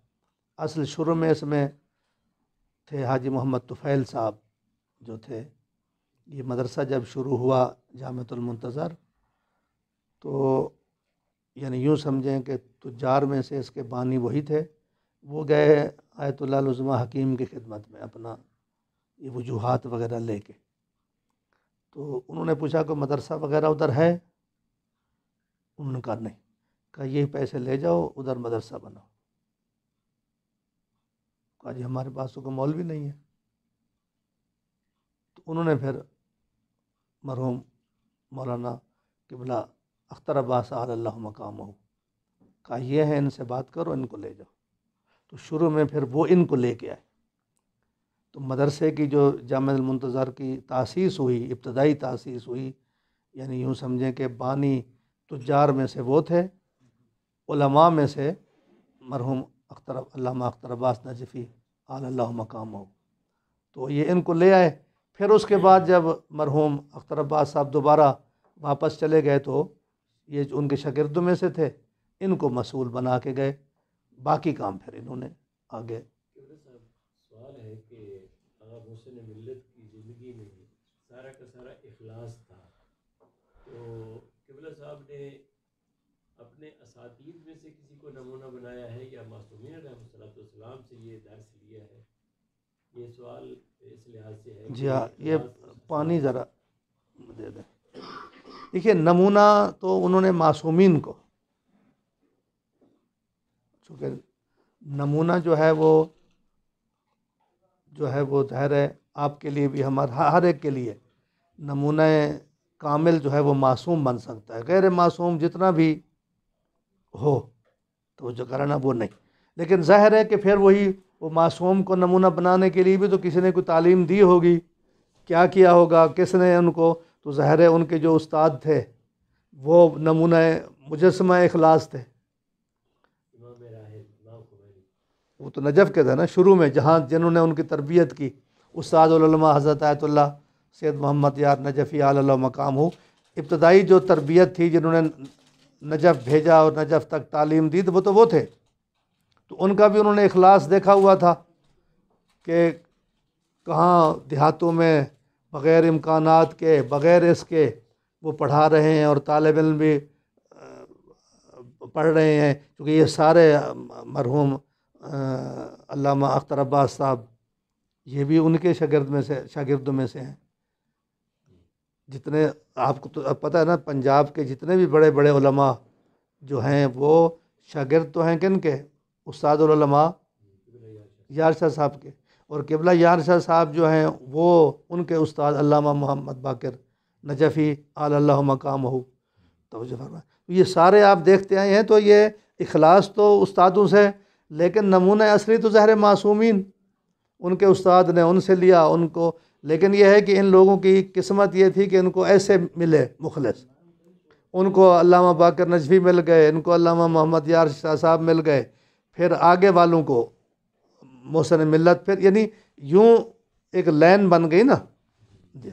असल शुरू में इसमें थे हाजी मोहम्मद तुफ़ैल साहब जो थे ये मदरसा जब शुरू हुआ जामतुलमंतज़र तो यानी यूँ समझें कि तुजार में से इसके बानी वही थे वो गए आयतुल्लाजम हकीम की खिदमत में अपना ये वजूहत वगैरह ले के तो उन्होंने पूछा कि मदरसा वगैरह उधर है उन्होंने कहा नहीं कहा ये पैसे ले जाओ उधर मदरसा बनाओ कहा जी हमारे पास तो कोई मॉल भी नहीं है तो उन्होंने फिर मरहूम मौलाना किबला अख्तर अब्बास आल्ला मकाम कहा ये है इनसे बात करो इनको ले जाओ तो शुरू में फिर वो इनको ले के आए तो मदरसे की जो जामतज़र की तसीस हुई इब्तदाई तसीस हुई यानी यूँ समझें कि बानी तुजार में से वो थे उलमा में से मरहूम अख्तर अल्लामा अख्तर अब्बास नजफ़ी आल मकाम हो तो ये इनको ले आए फिर उसके बाद जब मरहूम अख्तर अब्बास साहब दोबारा वापस चले गए तो ये जो उनके शागिर्दों में से थे इनको मसूल बना के गए बाकी काम फिर इन्होंने आगे सवाल है कि की ज़िंदगी में सारा का सारा था तो किबला साहब ने अपने असातीद में से किसी को नमूना बनाया है या से ये लिया है ये सवाल इस लिहाज से है जी हाँ ये पानी ज़रा दे दें देखिए नमूना तो उन्होंने मासूमिन को चूँकि तो नमूना जो है वो जो है वो ज़ाहिर है आपके लिए भी हमारा हर एक के लिए नमूना कामिल जो है वो मासूम बन सकता है गैर मासूम जितना भी हो तो जो करना वो नहीं लेकिन ज़ाहिर है कि फिर वही वो मासूम को नमूना बनाने के लिए भी तो किसी ने कोई तालीम दी होगी क्या किया होगा किसने उनको तो ज़ाहिर है उनके जो उस्ताद थे वो नमूना मुजस्मा अखलास थे वो तो नजफ़ के थे ना शुरू में जहाँ जिन्होंने उनकी तरबियत की उस्तादलमा हज़रत आयतुल्ला सैद मोहम्मद यार नजफ़ी आल मकाम हो इब्तदाई जो तरबियत थी जिन्होंने नजफ़ भेजा और नजफ़ तक तालीम दी तो वो तो वो थे तो उनका भी उन्होंने अखलास देखा हुआ था कि कहाँ देहातों में बग़ैर इम्कान के बग़ैर इसके वो पढ़ा रहे हैं और तालब इन भी पढ़ रहे हैं क्योंकि ये सारे मरहूम अलामा अख्तर अब्बास साहब ये भी उनके शागिर्द में से शागिर्दों में से हैं जितने आपको तो पता है ना पंजाब के जितने भी बड़े बड़े उलमा जो हैं वो शागिर्द तो हैं किन के उस्तादलमा यार शाह साहब के और किबला यार शाह साहब जो हैं वो उनके उस्ताद अल्लामा मोहम्मद बाकर नजफ़ी आल मकाम हो तो ये सारे आप देखते आए हैं तो ये इखलास तो उस्तादों से लेकिन नमूना असली तो ज़हर मासूमिन उनके उस्ताद ने उनसे लिया उनको लेकिन यह है कि इन लोगों की किस्मत ये थी कि इनको ऐसे मिले मुखलस उनको अलामा बाकर नजवी मिल गए इनको अलामा मोहम्मद यार शाह साहब मिल गए फिर आगे वालों को मोहसन मिलत फिर यानी यूँ एक लाइन बन गई ना जी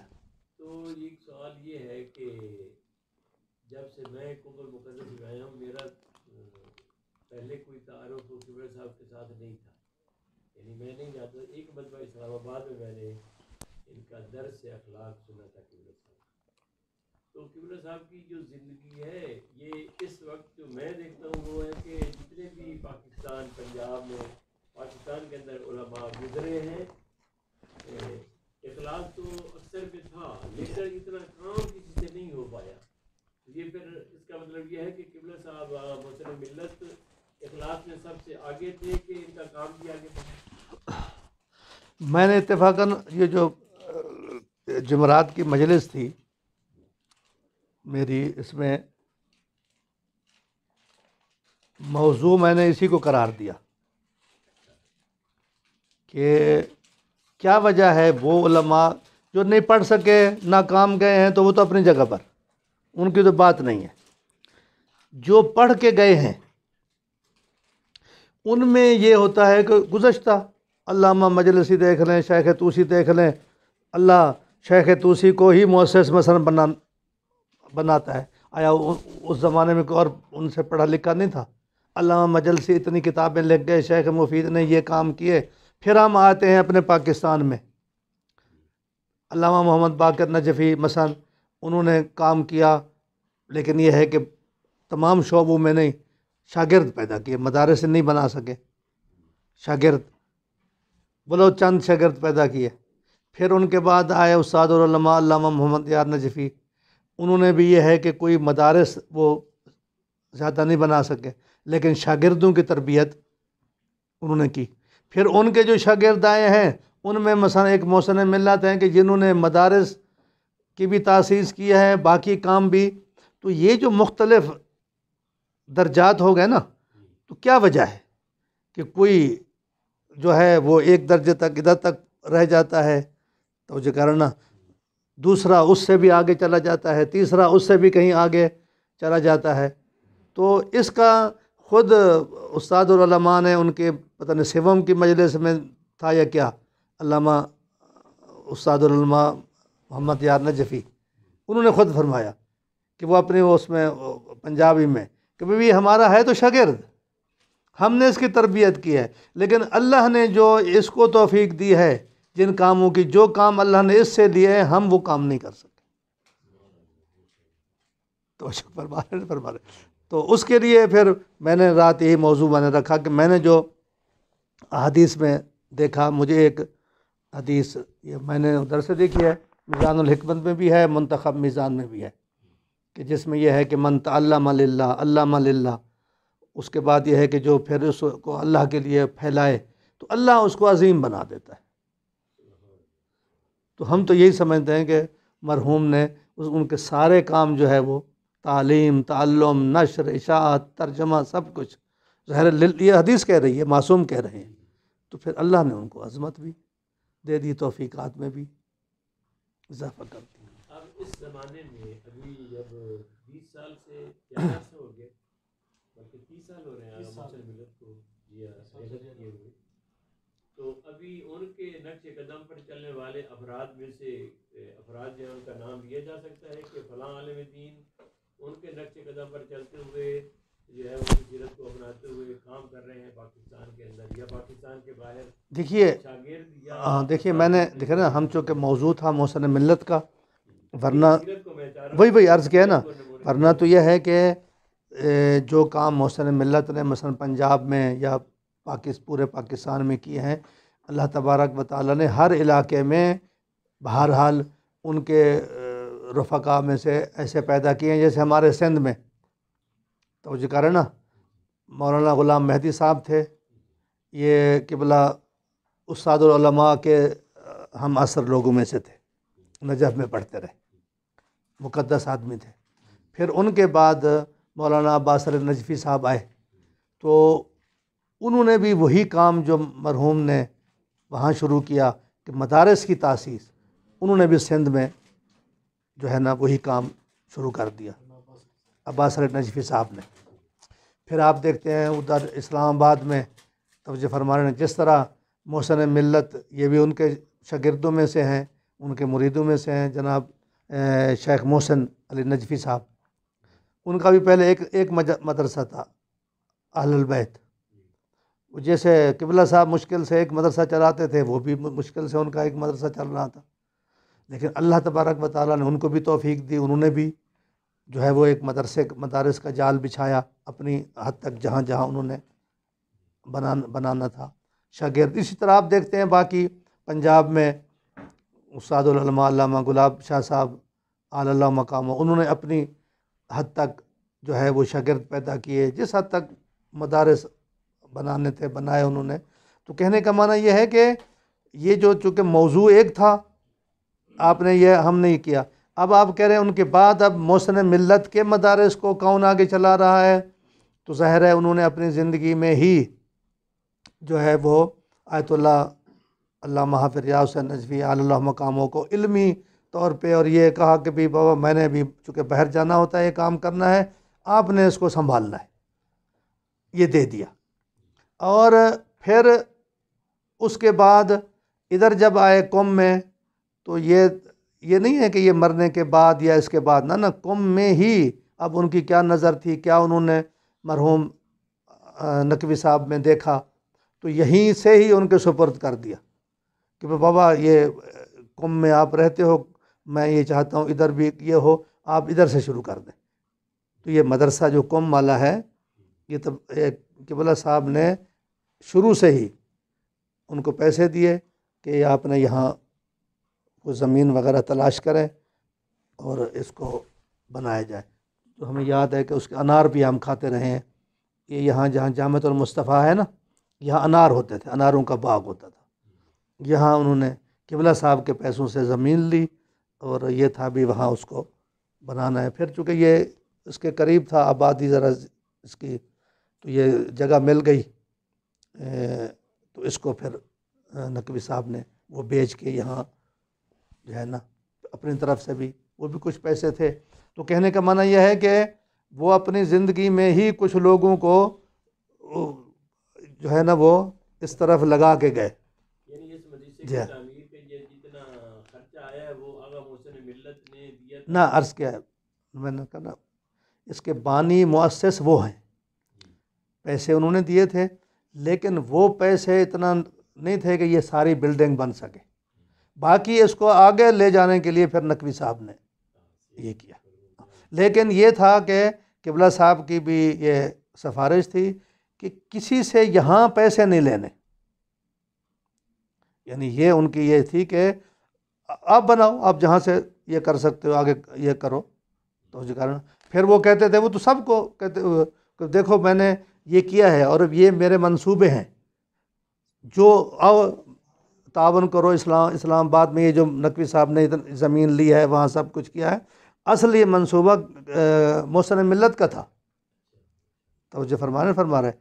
तो किबला साहब की जो ज़िंदगी है ये इस वक्त जो मैं देखता हूँ वो है कि जितने भी पाकिस्तान पंजाब में पाकिस्तान के अंदर उलमा गुजरे हैं तो इखलास तो अक्सर पे था लेकिन इतना काम किसी से नहीं हो पाया ये फिर इसका मतलब यह है कि किबला साहब मोसन मिलत इखलास में सबसे आगे थे कि इनका काम भी आगे था मैंने इतफाक़न ये जो जमरात की मजलिस थी मेरी इसमें मौजू मैंने इसी को करार दिया कि क्या वजह है वो उलमा जो नहीं पढ़ सके ना काम गए हैं तो वो तो अपनी जगह पर उनकी तो बात नहीं है जो पढ़ के गए हैं उनमें ये होता है कि गुज्त अल्लामा मजलसी देख लें शेख तूसी देख लें अल्लाह शेख तूसी को ही मौसस मसन बना बनाता है आया उस ज़माने में कोई और उनसे पढ़ा लिखा नहीं था अलामा मजल से इतनी किताबें लिख गए शेख मुफीद ने ये काम किए फिर हम आते हैं अपने पाकिस्तान में अल्लाह मोहम्मद बाकर नजफ़ी मसन उन्होंने काम किया लेकिन यह है कि तमाम शोबों में नहीं शागिर्द पैदा किए मदारे से नहीं बना सके शागिर्द बोलो चंद शागिर्द पैदा किए फिर उनके बाद आए उस्ताद मोहम्मद यार नजफ़ी उन्होंने भी ये है कि कोई मदारस वो ज़्यादा नहीं बना सके लेकिन शागिर्दों की तरबियत उन्होंने की फिर उनके जो शागिर्द आए हैं उनमें मसा एक मौसन मिलत हैं कि जिन्होंने मदारस की भी तसीस किया है बाकी काम भी तो ये जो मुख्तलफ़ दर्जात हो गए ना तो क्या वजह है कि कोई जो है वो एक दर्जे तक इधर तक रह जाता है तो जो कारण ना दूसरा उससे भी आगे चला जाता है तीसरा उससे भी कहीं आगे चला जाता है तो इसका ख़ुद उस्ताद ने उनके पता नहीं शिवम की मजलिस में था या क्या अल्लामा उस्ताद मोहम्मद यार नजफ़ी उन्होंने ख़ुद फरमाया कि वो अपने वो उसमें पंजाबी में कि भाई हमारा है तो शागिर्द हमने इसकी तरबियत की है लेकिन अल्लाह ने जो इसको तोफ़ी दी है जिन कामों की जो काम अल्लाह ने इससे दिए हैं हम वो काम नहीं कर सकते तो अच्छा, फरमा तो उसके लिए फिर मैंने रात यही मौजू बने रखा कि मैंने जो हदीस में देखा मुझे एक हदीस ये मैंने उधर से देखी है मिज़ानमत में भी है मंतखब मिज़ान में भी है कि जिसमें यह है कि मन तल्ला अल्लाह उसके बाद यह है कि जो फिर उसको अल्लाह के लिए फैलाए तो अल्लाह उसको अजीम बना देता है तो हम तो यही समझते हैं कि मरहूम ने उस उनके सारे काम जो है वो तालीम तल्लम नशर इशात तर्जमा सब कुछ जहर ये हदीस कह रही है मासूम कह रहे हैं तो फिर अल्लाह ने उनको अजमत भी दे दी तोफ़ीक़ात में भी इजाफा कर दिया अब इस ज़माने में अभी जब बीस साल से भी उनके नक्शे कदम पर चलने वाले अफराद में से अफराद जो उनका नाम लिया जा सकता है कि फलां आलम दीन उनके नक्शे कदम पर चलते हुए जो है उनकी सीरत को अपनाते हुए काम कर रहे हैं पाकिस्तान के अंदर या पाकिस्तान के बाहर देखिए हाँ देखिए मैंने देखा ना हम चूँकि मौजूद था मौसम मिलत का वरना वही वही अर्ज़ किया ना वरना तो यह है कि जो काम मौसम मिलत ने मसलन पंजाब में या पाकिस पूरे पाकिस्तान में किए हैं अल्लाह तबारक वाली ने हर इलाके में बहर हाल उनके रफका में से ऐसे पैदा किए हैं जैसे हमारे सिंध में तो जिक्र कर ना मौलाना ग़ुलाम मेहदी साहब थे ये किबला उस्तादलमा के हम असर लोगों में से थे नजफ़ में पढ़ते रहे मुक़दस आदमी थे फिर उनके बाद मौलाना बासर नजफ़ी साहब आए तो उन्होंने भी वही काम जो मरहूम ने वहाँ शुरू किया कि मदारस की तासीस उन्होंने भी सिंध में जो है ना वही काम शुरू कर दिया अब्बास अली नजफ़ी साहब ने फिर आप देखते हैं उधर इस्लामाबाद में तोज फरमाने ने जिस तरह मोहसन मिलत ये भी उनके शागिर्दों में से हैं उनके मुरीदों में से हैं जनाब शेख मोहसन अली नजफ़ी साहब उनका भी पहले एक एक मदरसा था अहलबैत जैसे किबला साहब मुश्किल से एक मदरसा चलाते थे वो भी मुश्किल से उनका एक मदरसा चल रहा था लेकिन अल्लाह तबारक व ताली ने उनको भी तोफ़ीक दी उन्होंने भी जो है वो एक मदरसे मदारस का जाल बिछाया अपनी हद तक जहाँ जहाँ उन्होंने बना बनाना था शागिर्द इसी तरह आप देखते हैं बाकी पंजाब में उस्तादलमा गुलाब शाह साहब आल्ला मकाम उन्होंने अपनी हद तक जो है वो शागिर्द पैदा किए जिस हद तक मदारस बनाने थे बनाए उन्होंने तो कहने का माना यह है कि ये जो चूँकि मौजू एक था आपने यह हमने ये किया अब आप कह रहे हैं उनके बाद अब मौसन मिलत के मदारस को कौन आगे चला रहा है तो ज़ाहिर है उन्होंने अपनी ज़िंदगी में ही जो है वो आयतुल्ला अल्लाह हाफिर हुसैन नजवी आल्ला मकामों को इलमी तौर पे और ये कहा कि भी बाबा मैंने भी चूँकि बाहर जाना होता है ये काम करना है आपने इसको संभालना है ये दे दिया और फिर उसके बाद इधर जब आए कुंभ में तो ये ये नहीं है कि ये मरने के बाद या इसके बाद ना ना कुम में ही अब उनकी क्या नज़र थी क्या उन्होंने मरहूम नकवी साहब में देखा तो यहीं से ही उनके सुपुर्द कर दिया कि बाबा ये कुंभ में आप रहते हो मैं ये चाहता हूँ इधर भी ये हो आप इधर से शुरू कर दें तो ये मदरसा जो कुंभ वाला है ये तब एक किबला साहब ने शुरू से ही उनको पैसे दिए कि आपने यहाँ वो ज़मीन वगैरह तलाश करें और इसको बनाया जाए तो हमें याद है कि उसके अनार भी हम खाते रहे हैं ये यहाँ जहाँ जामत और मुस्तफ़ा है ना यहाँ अनार होते थे अनारों का बाग होता था यहाँ उन्होंने किबला साहब के पैसों से ज़मीन ली और ये था भी वहाँ उसको बनाना है फिर चूँकि ये इसके करीब था आबादी ज़रा इसकी तो ये जगह मिल गई तो इसको फिर नकवी साहब ने वो बेच के यहाँ जो है ना अपनी तरफ से भी वो भी कुछ पैसे थे तो कहने का माना यह है कि वो अपनी ज़िंदगी में ही कुछ लोगों को जो है ना वो इस तरफ लगा के गए जी हाँ। ना अर्ज़ क्या है मैंने कहा ना इसके बानी मुसस वो हैं पैसे उन्होंने दिए थे लेकिन वो पैसे इतना नहीं थे कि ये सारी बिल्डिंग बन सके बाकी इसको आगे ले जाने के लिए फिर नकवी साहब ने ये किया लेकिन ये था कि किबला साहब की भी ये सफारिश थी कि किसी से यहाँ पैसे नहीं लेने यानी ये उनकी ये थी कि आप बनाओ आप जहाँ से ये कर सकते हो आगे ये करो तो उस कारण फिर वो कहते थे वो तो सबको कहते देखो मैंने ये किया है और ये मेरे मंसूबे हैं जो अब तावन करो इस्लाम इस्लामाबाद में ये जो नकवी साहब ने ज़मीन ली है वहाँ सब कुछ किया है असल ये मनसूबा मोहसन मिलत का था तो जो फरमाने फरमा रहे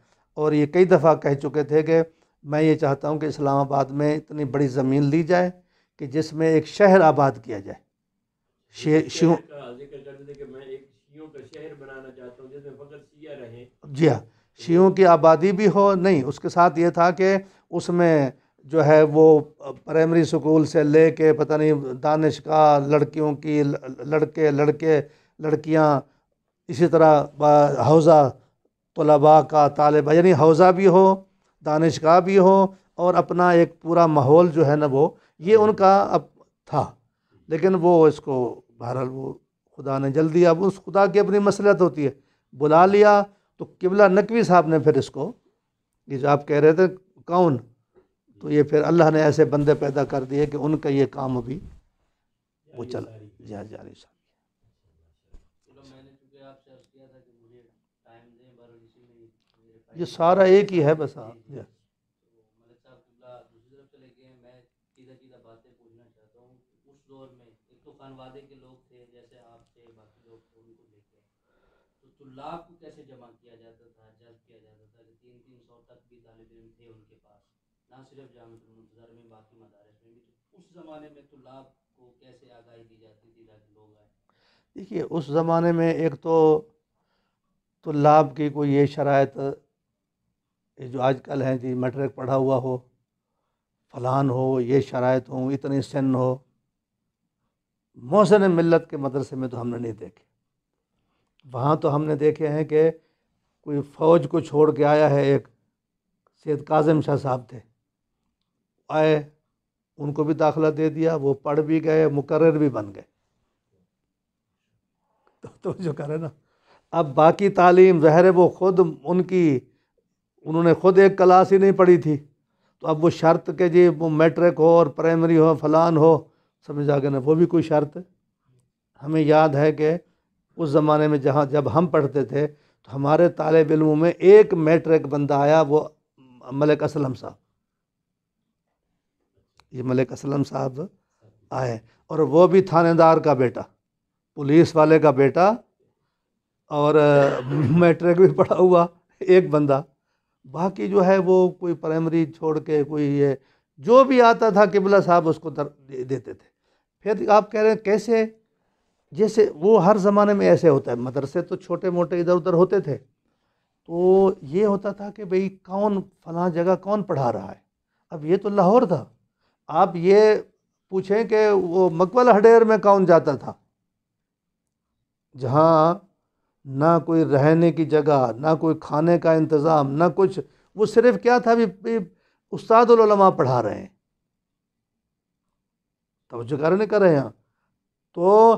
और ये कई दफ़ा कह चुके थे कि मैं ये चाहता हूँ कि इस्लामाबाद में इतनी बड़ी ज़मीन ली जाए कि जिसमें एक शहर आबाद किया जाए शे, जी हाँ शियों की आबादी भी हो नहीं उसके साथ ये था कि उसमें जो है वो प्राइमरी स्कूल से ले के पता नहीं दानिश का लड़कियों की लड़के लड़के लड़कियाँ इसी तरह हौज़ा तलबा का तालब यानी हौज़ा भी हो दानिश का भी हो और अपना एक पूरा माहौल जो है ना वो ये हम्म। उनका अब था लेकिन वो इसको बहरहाल वो खुदा ने जल्दी अब उस खुदा की अपनी मसलत होती है बुला लिया तो किबला नकवी साहब ने फिर इसको ये जो आप कह रहे थे कौन तो ये फिर अल्लाह ने ऐसे बंदे पैदा कर दिए कि उनका ये काम अभी वो चल जारी जारी ये सारा एक ही है बस हाँ। तो आप तो तो कैसे जमा ना सिर्फ जामतर में बाकी मदारस में भी तो उस ज़माने में तो लाभ को कैसे आगाही दी जाती थी ताकि लोग आए देखिए उस ज़माने में एक तो तो लाभ की कोई ये शरात जो आजकल हैं जी मटरिक पढ़ा हुआ हो फलान हो ये शरात हो इतने सन हो मोहसन मिलत के मदरसे में तो हमने नहीं देखे वहाँ तो हमने देखे हैं कि कोई फ़ौज को छोड़ के आया है एक सैद काजम शाह साहब थे आए उनको भी दाखला दे दिया वो पढ़ भी गए मुकर्र भी बन गए तो, तो जो करे ना अब बाकी तालीम ज़हर वो ख़ुद उनकी उन्होंने ख़ुद एक क्लास ही नहीं पढ़ी थी तो अब वो शर्त के जी वो मैट्रिक हो और प्राइमरी हो फलान हो समझ आ गए ना वो भी कोई शर्त हमें याद है कि उस ज़माने में जहाँ जब हम पढ़ते थे तो हमारे तालब इलमों में एक मैट्रिक बंदा आया वो मलिक असलम साहब ये मलिक असलम साहब आए और वो भी थानेदार का बेटा पुलिस वाले का बेटा और मैट्रिक भी पढ़ा हुआ एक बंदा बाकी जो है वो कोई प्राइमरी छोड़ के कोई ये जो भी आता था किबला साहब उसको दे देते थे फिर आप कह रहे हैं कैसे जैसे वो हर ज़माने में ऐसे होता है मदरसे तो छोटे मोटे इधर उधर होते थे तो ये होता था कि भाई कौन फला जगह कौन पढ़ा रहा है अब ये तो लाहौर था आप ये पूछें कि वो मकबल हडेर में कौन जाता था जहाँ ना कोई रहने की जगह ना कोई खाने का इंतज़ाम ना कुछ वो सिर्फ क्या था भी उस्तादलमा पढ़ा रहे हैं कर नहीं कर रहे हैं तो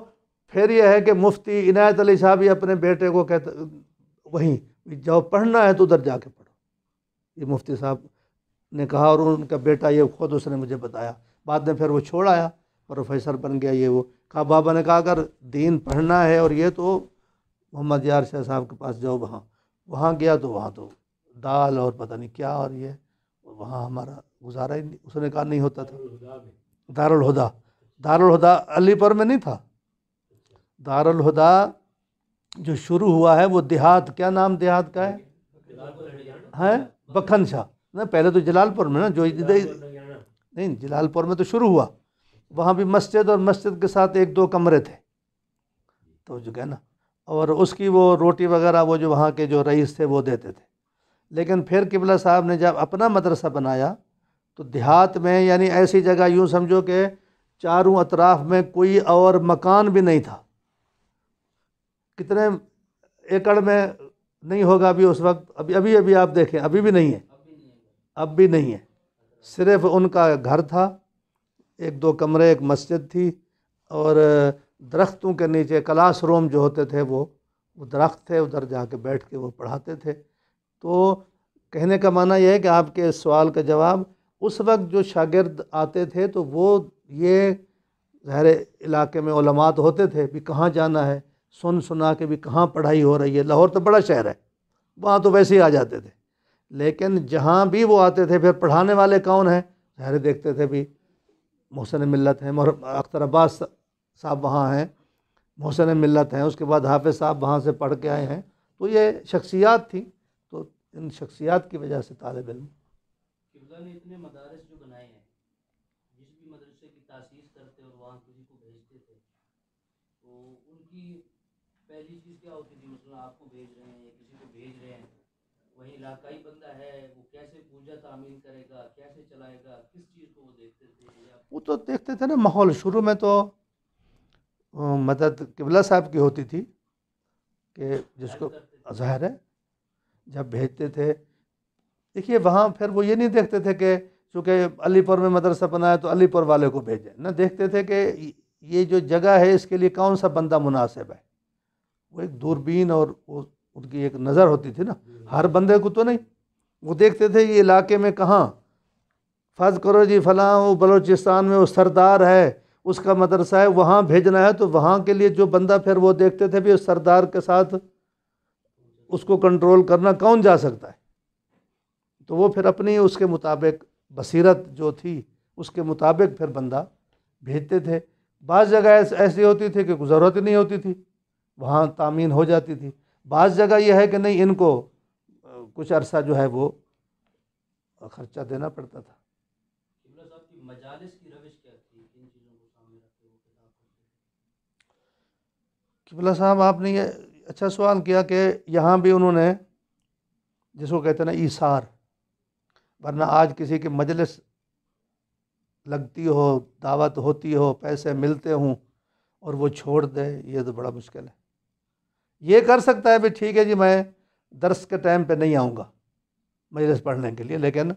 फिर यह है कि मुफ्ती इनायत अली साहब भी अपने बेटे को कहते वहीं जाओ पढ़ना है तो उधर जाके पढ़ो ये मुफ्ती साहब ने कहा और उनका बेटा ये खुद उसने मुझे बताया बाद में फिर वो छोड़ आया प्रोफेसर बन गया ये वो कहा बाबा ने कहा अगर दीन पढ़ना है और ये तो मोहम्मद यार शाह साहब के पास जाओ वहाँ वहाँ गया तो वहाँ तो दाल और पता नहीं क्या और ये वहाँ हमारा गुजारा ही नहीं उसने कहा नहीं होता था दारुल हुदा दारुल हुदा अलीपुर में नहीं था दारुल हुदा जो शुरू हुआ है वो देहात क्या नाम देहात का है हैं बखन शाह ना पहले तो जलालपुर में ना जो नहीं जलालपुर में तो शुरू हुआ वहाँ भी मस्जिद और मस्जिद के साथ एक दो कमरे थे तो जो है ना और उसकी वो रोटी वगैरह वो जो वहाँ के जो रईस थे वो देते थे लेकिन फिर किबला साहब ने जब अपना मदरसा बनाया तो देहात में यानी ऐसी जगह यूँ समझो कि चारों अतराफ़ में कोई और मकान भी नहीं था कितने एकड़ में नहीं होगा अभी उस वक्त अभी अभी अभी आप देखें अभी भी नहीं है अब भी नहीं है सिर्फ उनका घर था एक दो कमरे एक मस्जिद थी और दरख्तों के नीचे क्लास रूम जो होते थे वो वो दरख्त थे उधर जाके बैठ के वो पढ़ाते थे तो कहने का माना यह है कि आपके सवाल का जवाब उस वक्त जो शागिर्द आते थे तो वो ये ज़हर इलाके में ओलमात तो होते थे भी कहाँ जाना है सुन सुना के भी कहाँ पढ़ाई हो रही है लाहौर तो बड़ा शहर है वहाँ तो वैसे ही आ जाते थे लेकिन जहाँ भी वो आते थे फिर पढ़ाने वाले कौन हैं चेहरे देखते थे भी मोहसन मिलत हैं अख्तर अब्बास साहब वहाँ हैं मोहसन मिलत हैं उसके बाद हाफिज़ साहब वहाँ से पढ़ के आए हैं तो ये शख्सियात थी तो इन शख्सियात की वजह से तालब इन इतने मदारस जो बनाए हैं तो पहली चीज़ क्या होती थी मतलब आपको भेज रहे हैं या किसी को भेज रहे हैं वही इलाकाई बंदा है वो कैसे पूजा तामील करेगा कैसे चलाएगा किस चीज़ को वो देखते थे वो तो देखते थे ना माहौल शुरू में तो मदद किबला साहब की होती थी कि जिसको ज़ाहिर है जब भेजते थे देखिए वहाँ फिर वो ये नहीं देखते थे कि चूँकि अलीपुर में मदरसा बनाया तो अलीपुर वाले को भेजें ना देखते थे कि ये जो जगह है इसके लिए कौन सा बंदा मुनासिब है वो एक दूरबीन और वो उनकी एक नज़र होती थी ना हर बंदे को तो नहीं वो देखते थे ये इलाके में कहाँ फर्ज करो जी फलां वो बलोचिस्तान में वो सरदार है उसका मदरसा है वहाँ भेजना है तो वहाँ के लिए जो बंदा फिर वो देखते थे भी उस सरदार के साथ उसको कंट्रोल करना कौन जा सकता है तो वो फिर अपनी उसके मुताबिक बसीरत जो थी उसके मुताबिक फिर बंदा भेजते थे बाज़ जगह ऐसी होती थी कि ज़रूरत ही नहीं होती थी वहाँ तामीन हो जाती थी बाज़ जगह यह है कि नहीं इनको कुछ अरसा जो है वो ख़र्चा देना पड़ता था किबला साहब आपने ये अच्छा सवाल किया कि यहाँ भी उन्होंने जिसको कहते हैं ना ईसार वरना आज किसी की मजलिस लगती हो दावत होती हो पैसे मिलते हों और वो छोड़ दे ये तो बड़ा मुश्किल है ये कर सकता है भी ठीक है जी मैं दर्स के टाइम पे नहीं आऊँगा मजलिस पढ़ने के लिए लेकिन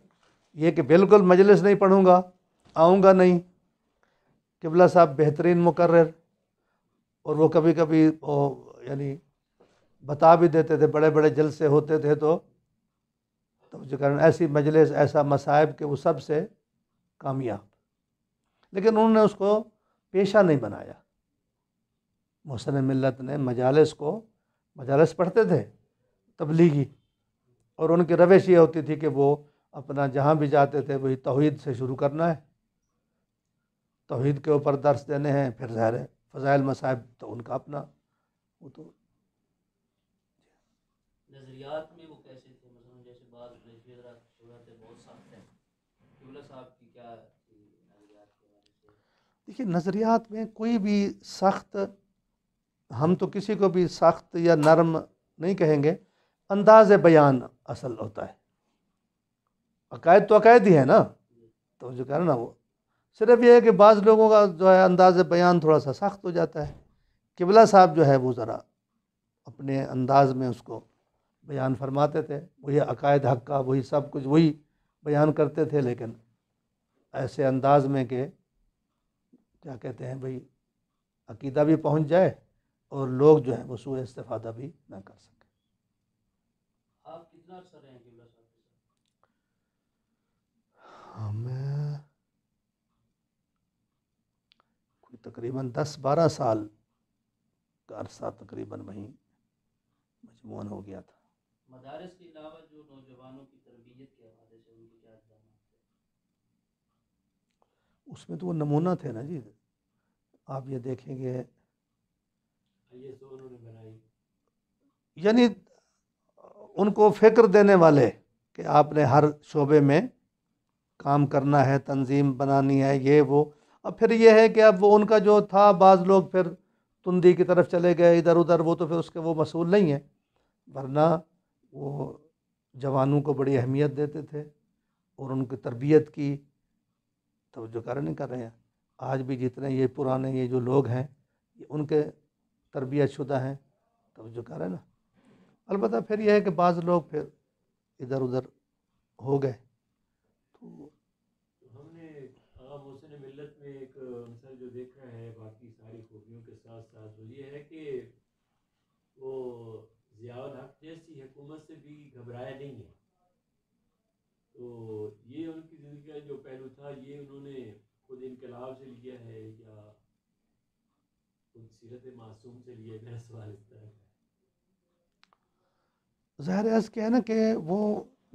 ये कि बिल्कुल मजलिस नहीं पढ़ूँगा आऊँगा नहीं किबला साहब बेहतरीन मुकर और वो कभी कभी वो यानी बता भी देते थे बड़े बड़े जलसे होते थे तो तो कारण ऐसी मजलिस ऐसा मसाइब के वो सब से कामयाब लेकिन उन्होंने उसको पेशा नहीं बनाया मोहसन मिलत ने मजालस को मजालस पढ़ते थे तबलीगी और उनकी रविश ये होती थी कि वो अपना जहाँ भी जाते थे वही तोहद से शुरू करना है तोहद के ऊपर दर्श देने हैं फिर ज़ाहिर है फ़जाइल मसाहब तो उनका अपना वो तो देखिए नज़रियात में कोई भी सख्त हम तो किसी को भी सख्त या नरम नहीं कहेंगे अंदाज बयान असल होता है अकायद तो अकायद ही है ना तो जो कह ना वो सिर्फ ये है कि बाज़ लोगों का जो है अंदाज बयान थोड़ा सा सख्त हो जाता है किबला साहब जो है वो ज़रा अपने अंदाज में उसको बयान फरमाते थे वही अकायद हक का वही सब कुछ वही बयान करते थे लेकिन ऐसे अंदाज में के क्या कहते हैं भाई अकीदा भी पहुंच जाए और लोग जो है वो सूर्य इस्तेफादा भी ना कर सकें आप कितना अरसा हाँ, मैं कोई तकरीबन दस बारह साल का अरसा तकरीबन वहीं मजमून हो गया था मदारस के अलावा जो नौजवानों की तरबियत के हवाले से उनके क्या उसमें तो वो नमूना थे ना जी आप ये देखेंगे तो यानी उनको फ़िक्र देने वाले कि आपने हर शोबे में काम करना है तंजीम बनानी है ये वो अब फिर ये है कि अब वो उनका जो था बाज़ लोग फिर तुंदी की तरफ चले गए इधर उधर वो तो फिर उसके वो मसूल नहीं है वरना वो जवानों को बड़ी अहमियत देते थे और उनकी तरबियत की तो जो कर नहीं कर रहे हैं आज भी जितने ये पुराने ये जो लोग हैं उनके तरबियत शुदा हैं तो कर करें ना अलबत् फिर यह है कि बाज़ लोग फिर इधर उधर हो गए तो हमने हाँ, में एक अंसर जो देखा है बाकी सारी खूबियों के साथ साथ वो ये है कि वो जियाउल हक जैसी हुकूमत से भी घबराया नहीं है तो ये उनकी ज़िंदगी का जो पहलू था ये उन्होंने खुद इनकलाब से लिया है या जहर ज़ाहिर अर्ज़ क्या है ना कि वो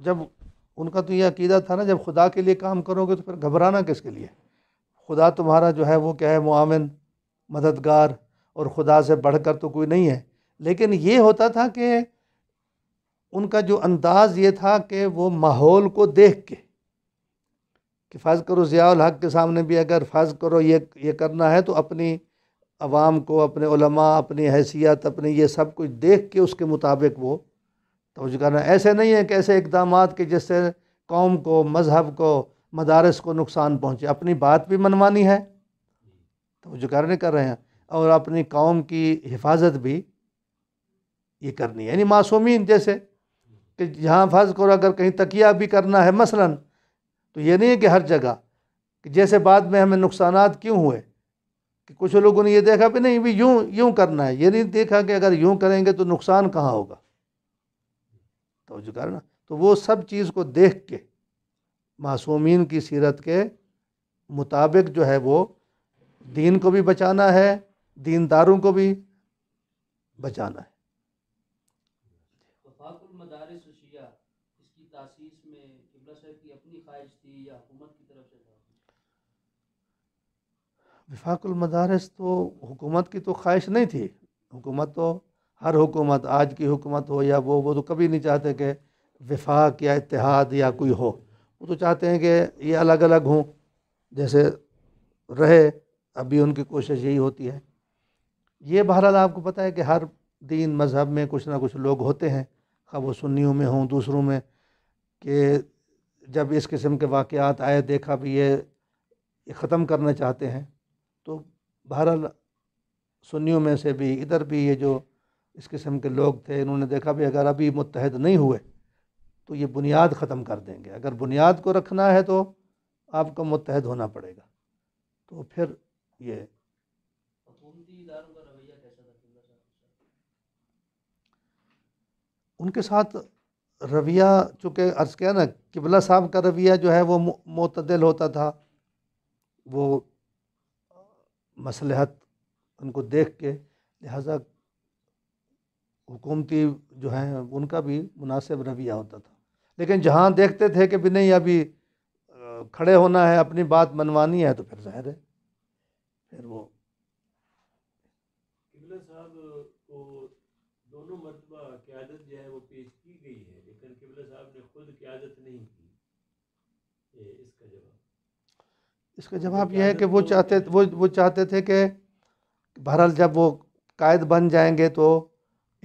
जब उनका तो ये अकीदा था ना जब खुदा के लिए काम करोगे तो फिर घबराना किसके लिए खुदा तुम्हारा जो है वो क्या है मुआवन मददगार और खुदा से बढ़कर तो कोई नहीं है लेकिन ये होता था कि उनका जो अंदाज़ ये था कि वो माहौल को देख के कि फ़र्ज़ करो ज़ियाल हक के सामने भी अगर फ़र्ज़ करो ये ये करना है तो अपनी आवाम को अपने उलमा अपनी हैसियत अपनी ये सब कुछ देख के उसके मुताबिक वो तोज करना ऐसे नहीं है कि ऐसे इकदाम के जिससे कौम को मज़हब को मदारस को नुकसान पहुँचे अपनी बात भी मनवानी है तोज करने कर रहे हैं और अपनी कौम की हिफाजत भी ये करनी है यानी मासूमी जैसे कि जहाँ फर्ज करो अगर कहीं तकिया भी करना है मसलन तो ये नहीं है कि हर जगह कि जैसे बाद में हमें नुकसान क्यों हुए कि कुछ लोगों ने ये देखा भी नहीं भी यूं यूं करना है ये नहीं देखा कि अगर यूं करेंगे तो नुकसान कहाँ होगा तो जो करना तो वो सब चीज़ को देख के मासूमीन की सीरत के मुताबिक जो है वो दीन को भी बचाना है दीनदारों को भी बचाना है वफाकमदारस तो हुकूमत की तो ख्वाहिश नहीं थी हुकूमत तो हर हुकूमत आज की हुकूमत हो या वो वो तो कभी नहीं चाहते कि विफाक या इतिहाद या कोई हो वो तो चाहते हैं कि ये अलग अलग हों जैसे रहे अभी उनकी कोशिश यही होती है ये बहरहाल आपको पता है कि हर दीन मज़हब में कुछ ना कुछ लोग होते हैं खा वो सुन्नियों में हों दूसरों में कि जब इस किस्म के वाक़ आए देखा भी ये ख़त्म करना चाहते हैं तो बहरहाल सुन्नियों में से भी इधर भी ये जो इस किस्म के लोग थे इन्होंने देखा भी अगर अभी मुतहद नहीं हुए तो ये बुनियाद ख़त्म कर देंगे अगर बुनियाद को रखना है तो आपको मुतहद होना पड़ेगा तो फिर ये उनके साथ रवैया चूँकि अर्ज़ किया ना किबला साहब का रवैया जो है वो मतदल होता था वो मसलहत उनको देख के लिहाजा हुकूमती जो हैं उनका भी मुनासिब रवैया होता था लेकिन जहाँ देखते थे कि भी नहीं अभी खड़े होना है अपनी बात मनवानी है तो फिर जाहिर है फिर वो साहब को दोनों मरतबा क्यादत जो है वो पेश की गई है लेकिन साहब ने खुद क्यादत इसका जवाब यह है कि वो तो चाहते वो वो चाहते थे कि बहरहाल जब वो कायद बन जाएंगे तो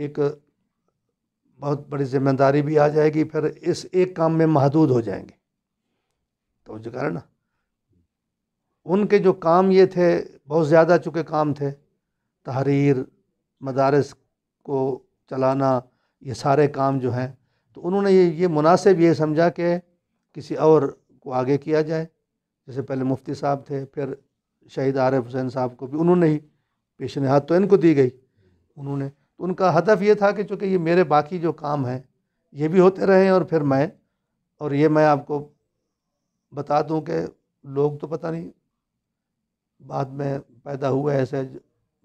एक बहुत बड़ी जिम्मेदारी भी आ जाएगी फिर इस एक काम में महदूद हो जाएंगे तो जो कारण ना उनके जो काम ये थे बहुत ज़्यादा चुके काम थे तहरीर मदारस को चलाना ये सारे काम जो हैं तो उन्होंने ये ये मुनासिब ये समझा कि किसी और को आगे किया जाए जैसे पहले मुफ्ती साहब थे फिर शहीद आरफ़ हुसैन साहब को भी उन्होंने ही पेश नहात तो इनको दी गई उन्होंने तो उनका हदफ ये था कि चूँकि ये मेरे बाकी जो काम हैं ये भी होते रहे और फिर मैं और ये मैं आपको बता दूं कि लोग तो पता नहीं बाद में पैदा हुए ऐसे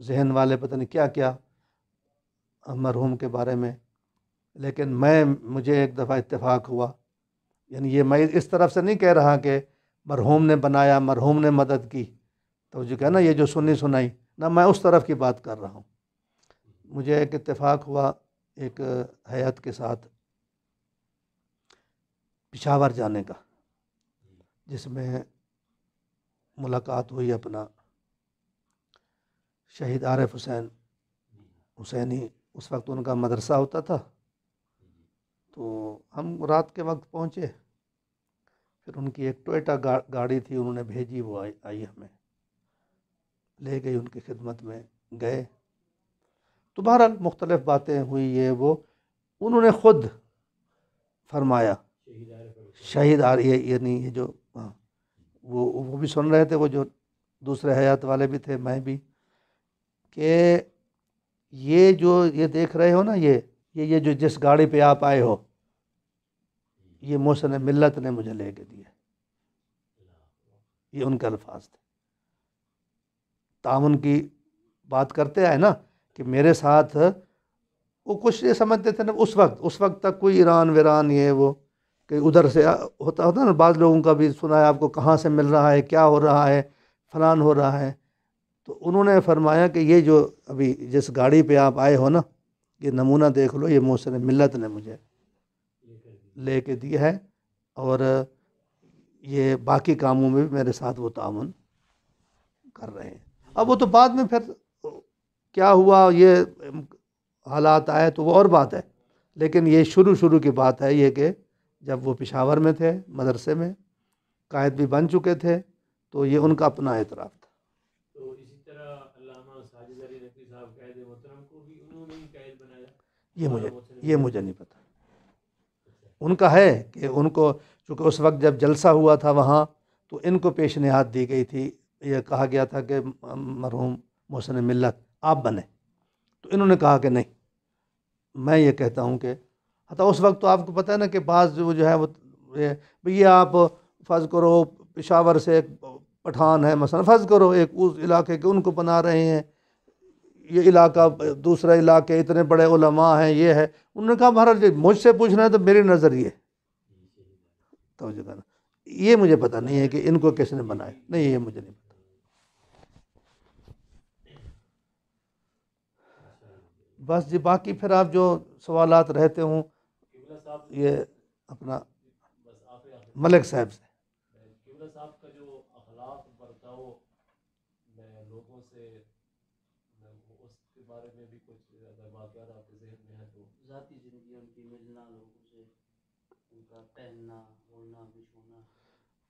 जहन वाले पता नहीं क्या क्या मरहूम के बारे में लेकिन मैं मुझे एक दफ़ा इत्तेफाक हुआ यानी ये मैं इस तरफ से नहीं कह रहा कि मरहूम ने बनाया मरहूम ने मदद की तो जो कहना ये जो सुनी सुनाई ना मैं उस तरफ की बात कर रहा हूँ मुझे एक इतफ़ाक़ हुआ एक हयात के साथ पिशावर जाने का जिसमें मुलाकात हुई अपना शहीद आरिफ हुसैन हुसैनी उस वक्त उनका मदरसा होता था तो हम रात के वक्त पहुँचे फिर उनकी एक टोयटा गा, गाड़ी थी उन्होंने भेजी वो आई आई हमें ले गई उनकी खिदमत में गए तो बहरहाल मुख्तलफ़ बातें हुई ये वो उन्होंने ख़ुद फरमाया शहीद आ रही है यानी ये जो हाँ वो वो भी सुन रहे थे वो जो दूसरे हयात वाले भी थे मैं भी कि ये जो ये देख रहे हो ना ये ये ये जो जिस गाड़ी पे आप आए हो ये मोसन मिलत ने मुझे ले के दिया ये उनके अल्फाज थे ताउन की बात करते आए ना कि मेरे साथ वो कुछ ये समझते थे ना उस वक्त उस वक्त तक कोई ईरान वीरान ये वो कि उधर से होता होता ना बाद लोगों का भी सुना है आपको कहाँ से मिल रहा है क्या हो रहा है फलान हो रहा है तो उन्होंने फरमाया कि ये जो अभी जिस गाड़ी पे आप आए हो ना ये नमूना देख लो ये मोहसन मिलत ने मुझे ले कर दिया है और ये बाकी कामों में भी मेरे साथ वो ताउन कर रहे हैं अब वो तो बाद में फिर क्या हुआ ये हालात आए तो वो और बात है लेकिन ये शुरू शुरू की बात है ये कि जब वो पिशावर में थे मदरसे में कायद भी बन चुके थे तो ये उनका अपना एतराफ़ था तो इसी तरह ये मुझे ये मुझे नहीं पता उनका है कि उनको चूँकि उस वक्त जब जलसा हुआ था वहाँ तो इनको पेश नहात दी गई थी यह कहा गया था कि मरहूम मोहसन मिलत आप बने तो इन्होंने कहा कि नहीं मैं ये कहता हूँ कि हता उस वक्त तो आपको पता है ना कि बाज़ वो जो है वो भैया आप फर्ज़ करो पेशावर से एक पठान है मसलन फर्ज़ करो एक उस इलाके के उनको बना रहे हैं ये इलाका दूसरा इलाके इतने बड़े उलमा हैं ये है उन्होंने कहा महाराज मुझसे पूछना है तो मेरी नज़र ये तो करना ये मुझे पता नहीं है कि इनको किसने बनाया नहीं ये मुझे नहीं पता बस जी बाकी फिर आप जो सवालत रहते हों ये अपना मलिक साहब से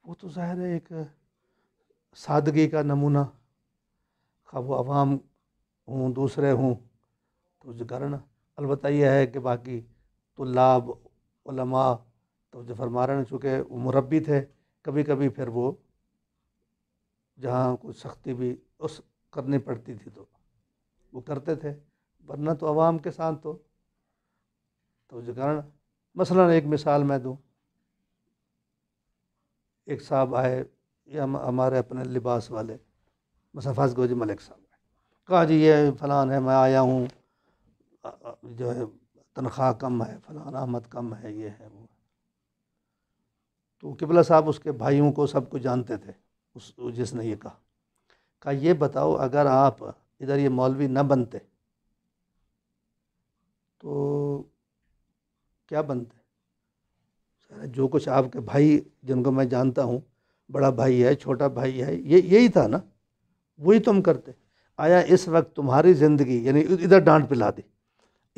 वो तो ज़ाहिर है एक सादगी का नमूना खा वो आवाम हूँ दूसरे हूँ तो कारण अलबत् यह है कि बाकी तलाब उलमा तो जो फरमारण चूँकि मुरबी थे कभी कभी फिर वो जहाँ कुछ सख्ती भी उस करनी पड़ती थी तो वो करते थे वरना तो आवाम के साथ तो तो जो कारण मसला एक मिसाल मैं दूँ एक साहब आए ये हमारे अपने लिबास वाले मुसफ़ाज गोजी मलिक साहब कहा जी ये फ़लान है मैं आया हूँ जो है तनख्वाह कम है फ़लान आमद कम है ये है वो तो किबला साहब उसके भाइयों को सब कुछ जानते थे उस जिसने ये कहा कहा ये बताओ अगर आप इधर ये मौलवी न बनते तो क्या बनते जो कुछ आपके भाई जिनको मैं जानता हूँ बड़ा भाई है छोटा भाई है ये यही था ना वही तुम करते आया इस वक्त तुम्हारी ज़िंदगी यानी इधर डांट पिला दी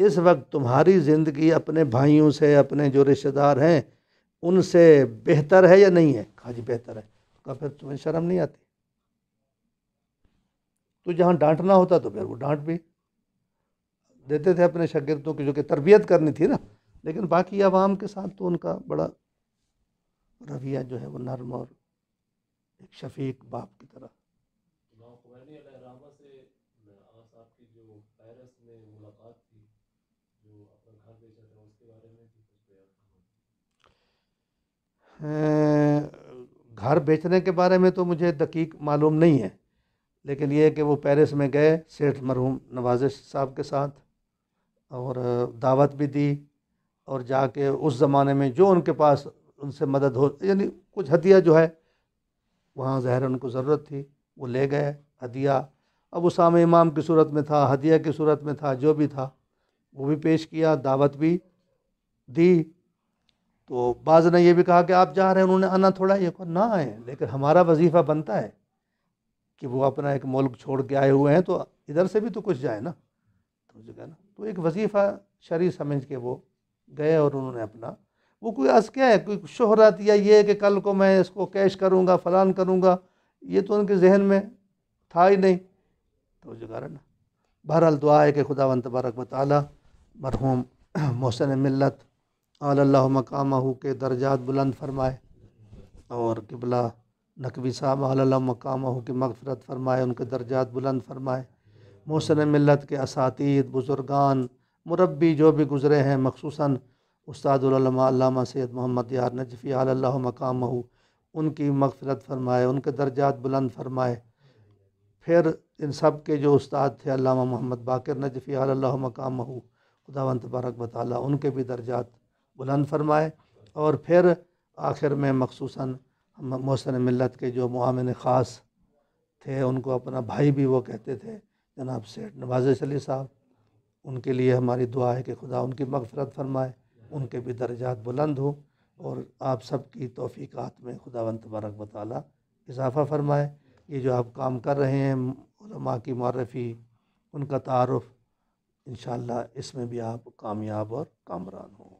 इस वक्त तुम्हारी ज़िंदगी अपने भाइयों से अपने जो रिश्तेदार हैं उनसे बेहतर है या नहीं है कहा जी बेहतर है कहा फिर तुम्हें शर्म नहीं आती तो जहाँ डांटना होता तो फिर वो डांट भी देते थे अपने शागिर्दों की जो कि तरबियत करनी थी ना लेकिन बाकी आवाम के साथ तो उनका बड़ा रवैया जो है वो नर्म और एक शफीक बाप की तरह घर बेचने के बारे में तो मुझे दकीक मालूम नहीं है लेकिन ये कि वो पेरिस में गए सेठ मरहूम नवाजिश साहब के साथ और दावत भी दी और जाके उस ज़माने में जो उनके पास उनसे मदद हो यानी कुछ हदिया जो है वहाँ जहर उनको ज़रूरत थी वो ले गए हदिया अब उसाम इमाम की सूरत में था हदिया की सूरत में था जो भी था वो भी पेश किया दावत भी दी तो बाज़ ने यह भी कहा कि आप जा रहे हैं उन्होंने आना थोड़ा ये को ना आए लेकिन हमारा वजीफ़ा बनता है कि वो अपना एक मुल्क छोड़ के आए हुए हैं तो इधर से भी तो कुछ जाए ना तो जगह ना तो एक वजीफ़ा शरी समझ के वो गए और उन्होंने अपना वो कोई आज क्या है कोई शोहरत या ये कि कल को मैं इसको कैश करूँगा फ़लान करूँगा ये तो उनके जहन में था ही नहीं तो जगारा ना बहरहाल दुआ है कि खुदा वन तबारक वाली मरहूम मोहसन मिलत आल्ला मकाम के दर्जात बुलंद फरमाए और किबला नकवी साहब आल्ला मकाम की मगफरत फरमाए उनके दर्जात बुलंद फरमाए मोहसन मिलत के असातीद बुज़ुर्गान मुरबी जो भी गुज़रे हैं मखसूस उस्तादा सैद मोहम्मद यार नजफ़ी आल्ला मकाम हो उनकी मगफरत फरमाए उनके दर्जात बुलंद फरमाए फिर इन सब के जो उस्ताद थे अलामा मोहम्मद बाकर नजफ़ी आल्ला मकाम हो खुदावन तबारक बताला उनके भी दर्जात बुलंद फरमाए और फिर आखिर में मखसूस मोहसन मिलत के जो मामिन ख़ास थे उनको अपना भाई भी वो कहते थे जनाब सेठ नवाज अली साहब उनके लिए हमारी दुआ है कि खुदा उनकी मगफरत फरमाए उनके भी दर्जात बुलंद हों और आप सब की तोफ़ीक़ात में खुदावन तबारक वाली इजाफ़ा फरमाए ये जो आप काम कर रहे हैं की मारफ़ी उनका तारफ़ इन इसमें भी आप कामयाब और कामरान हों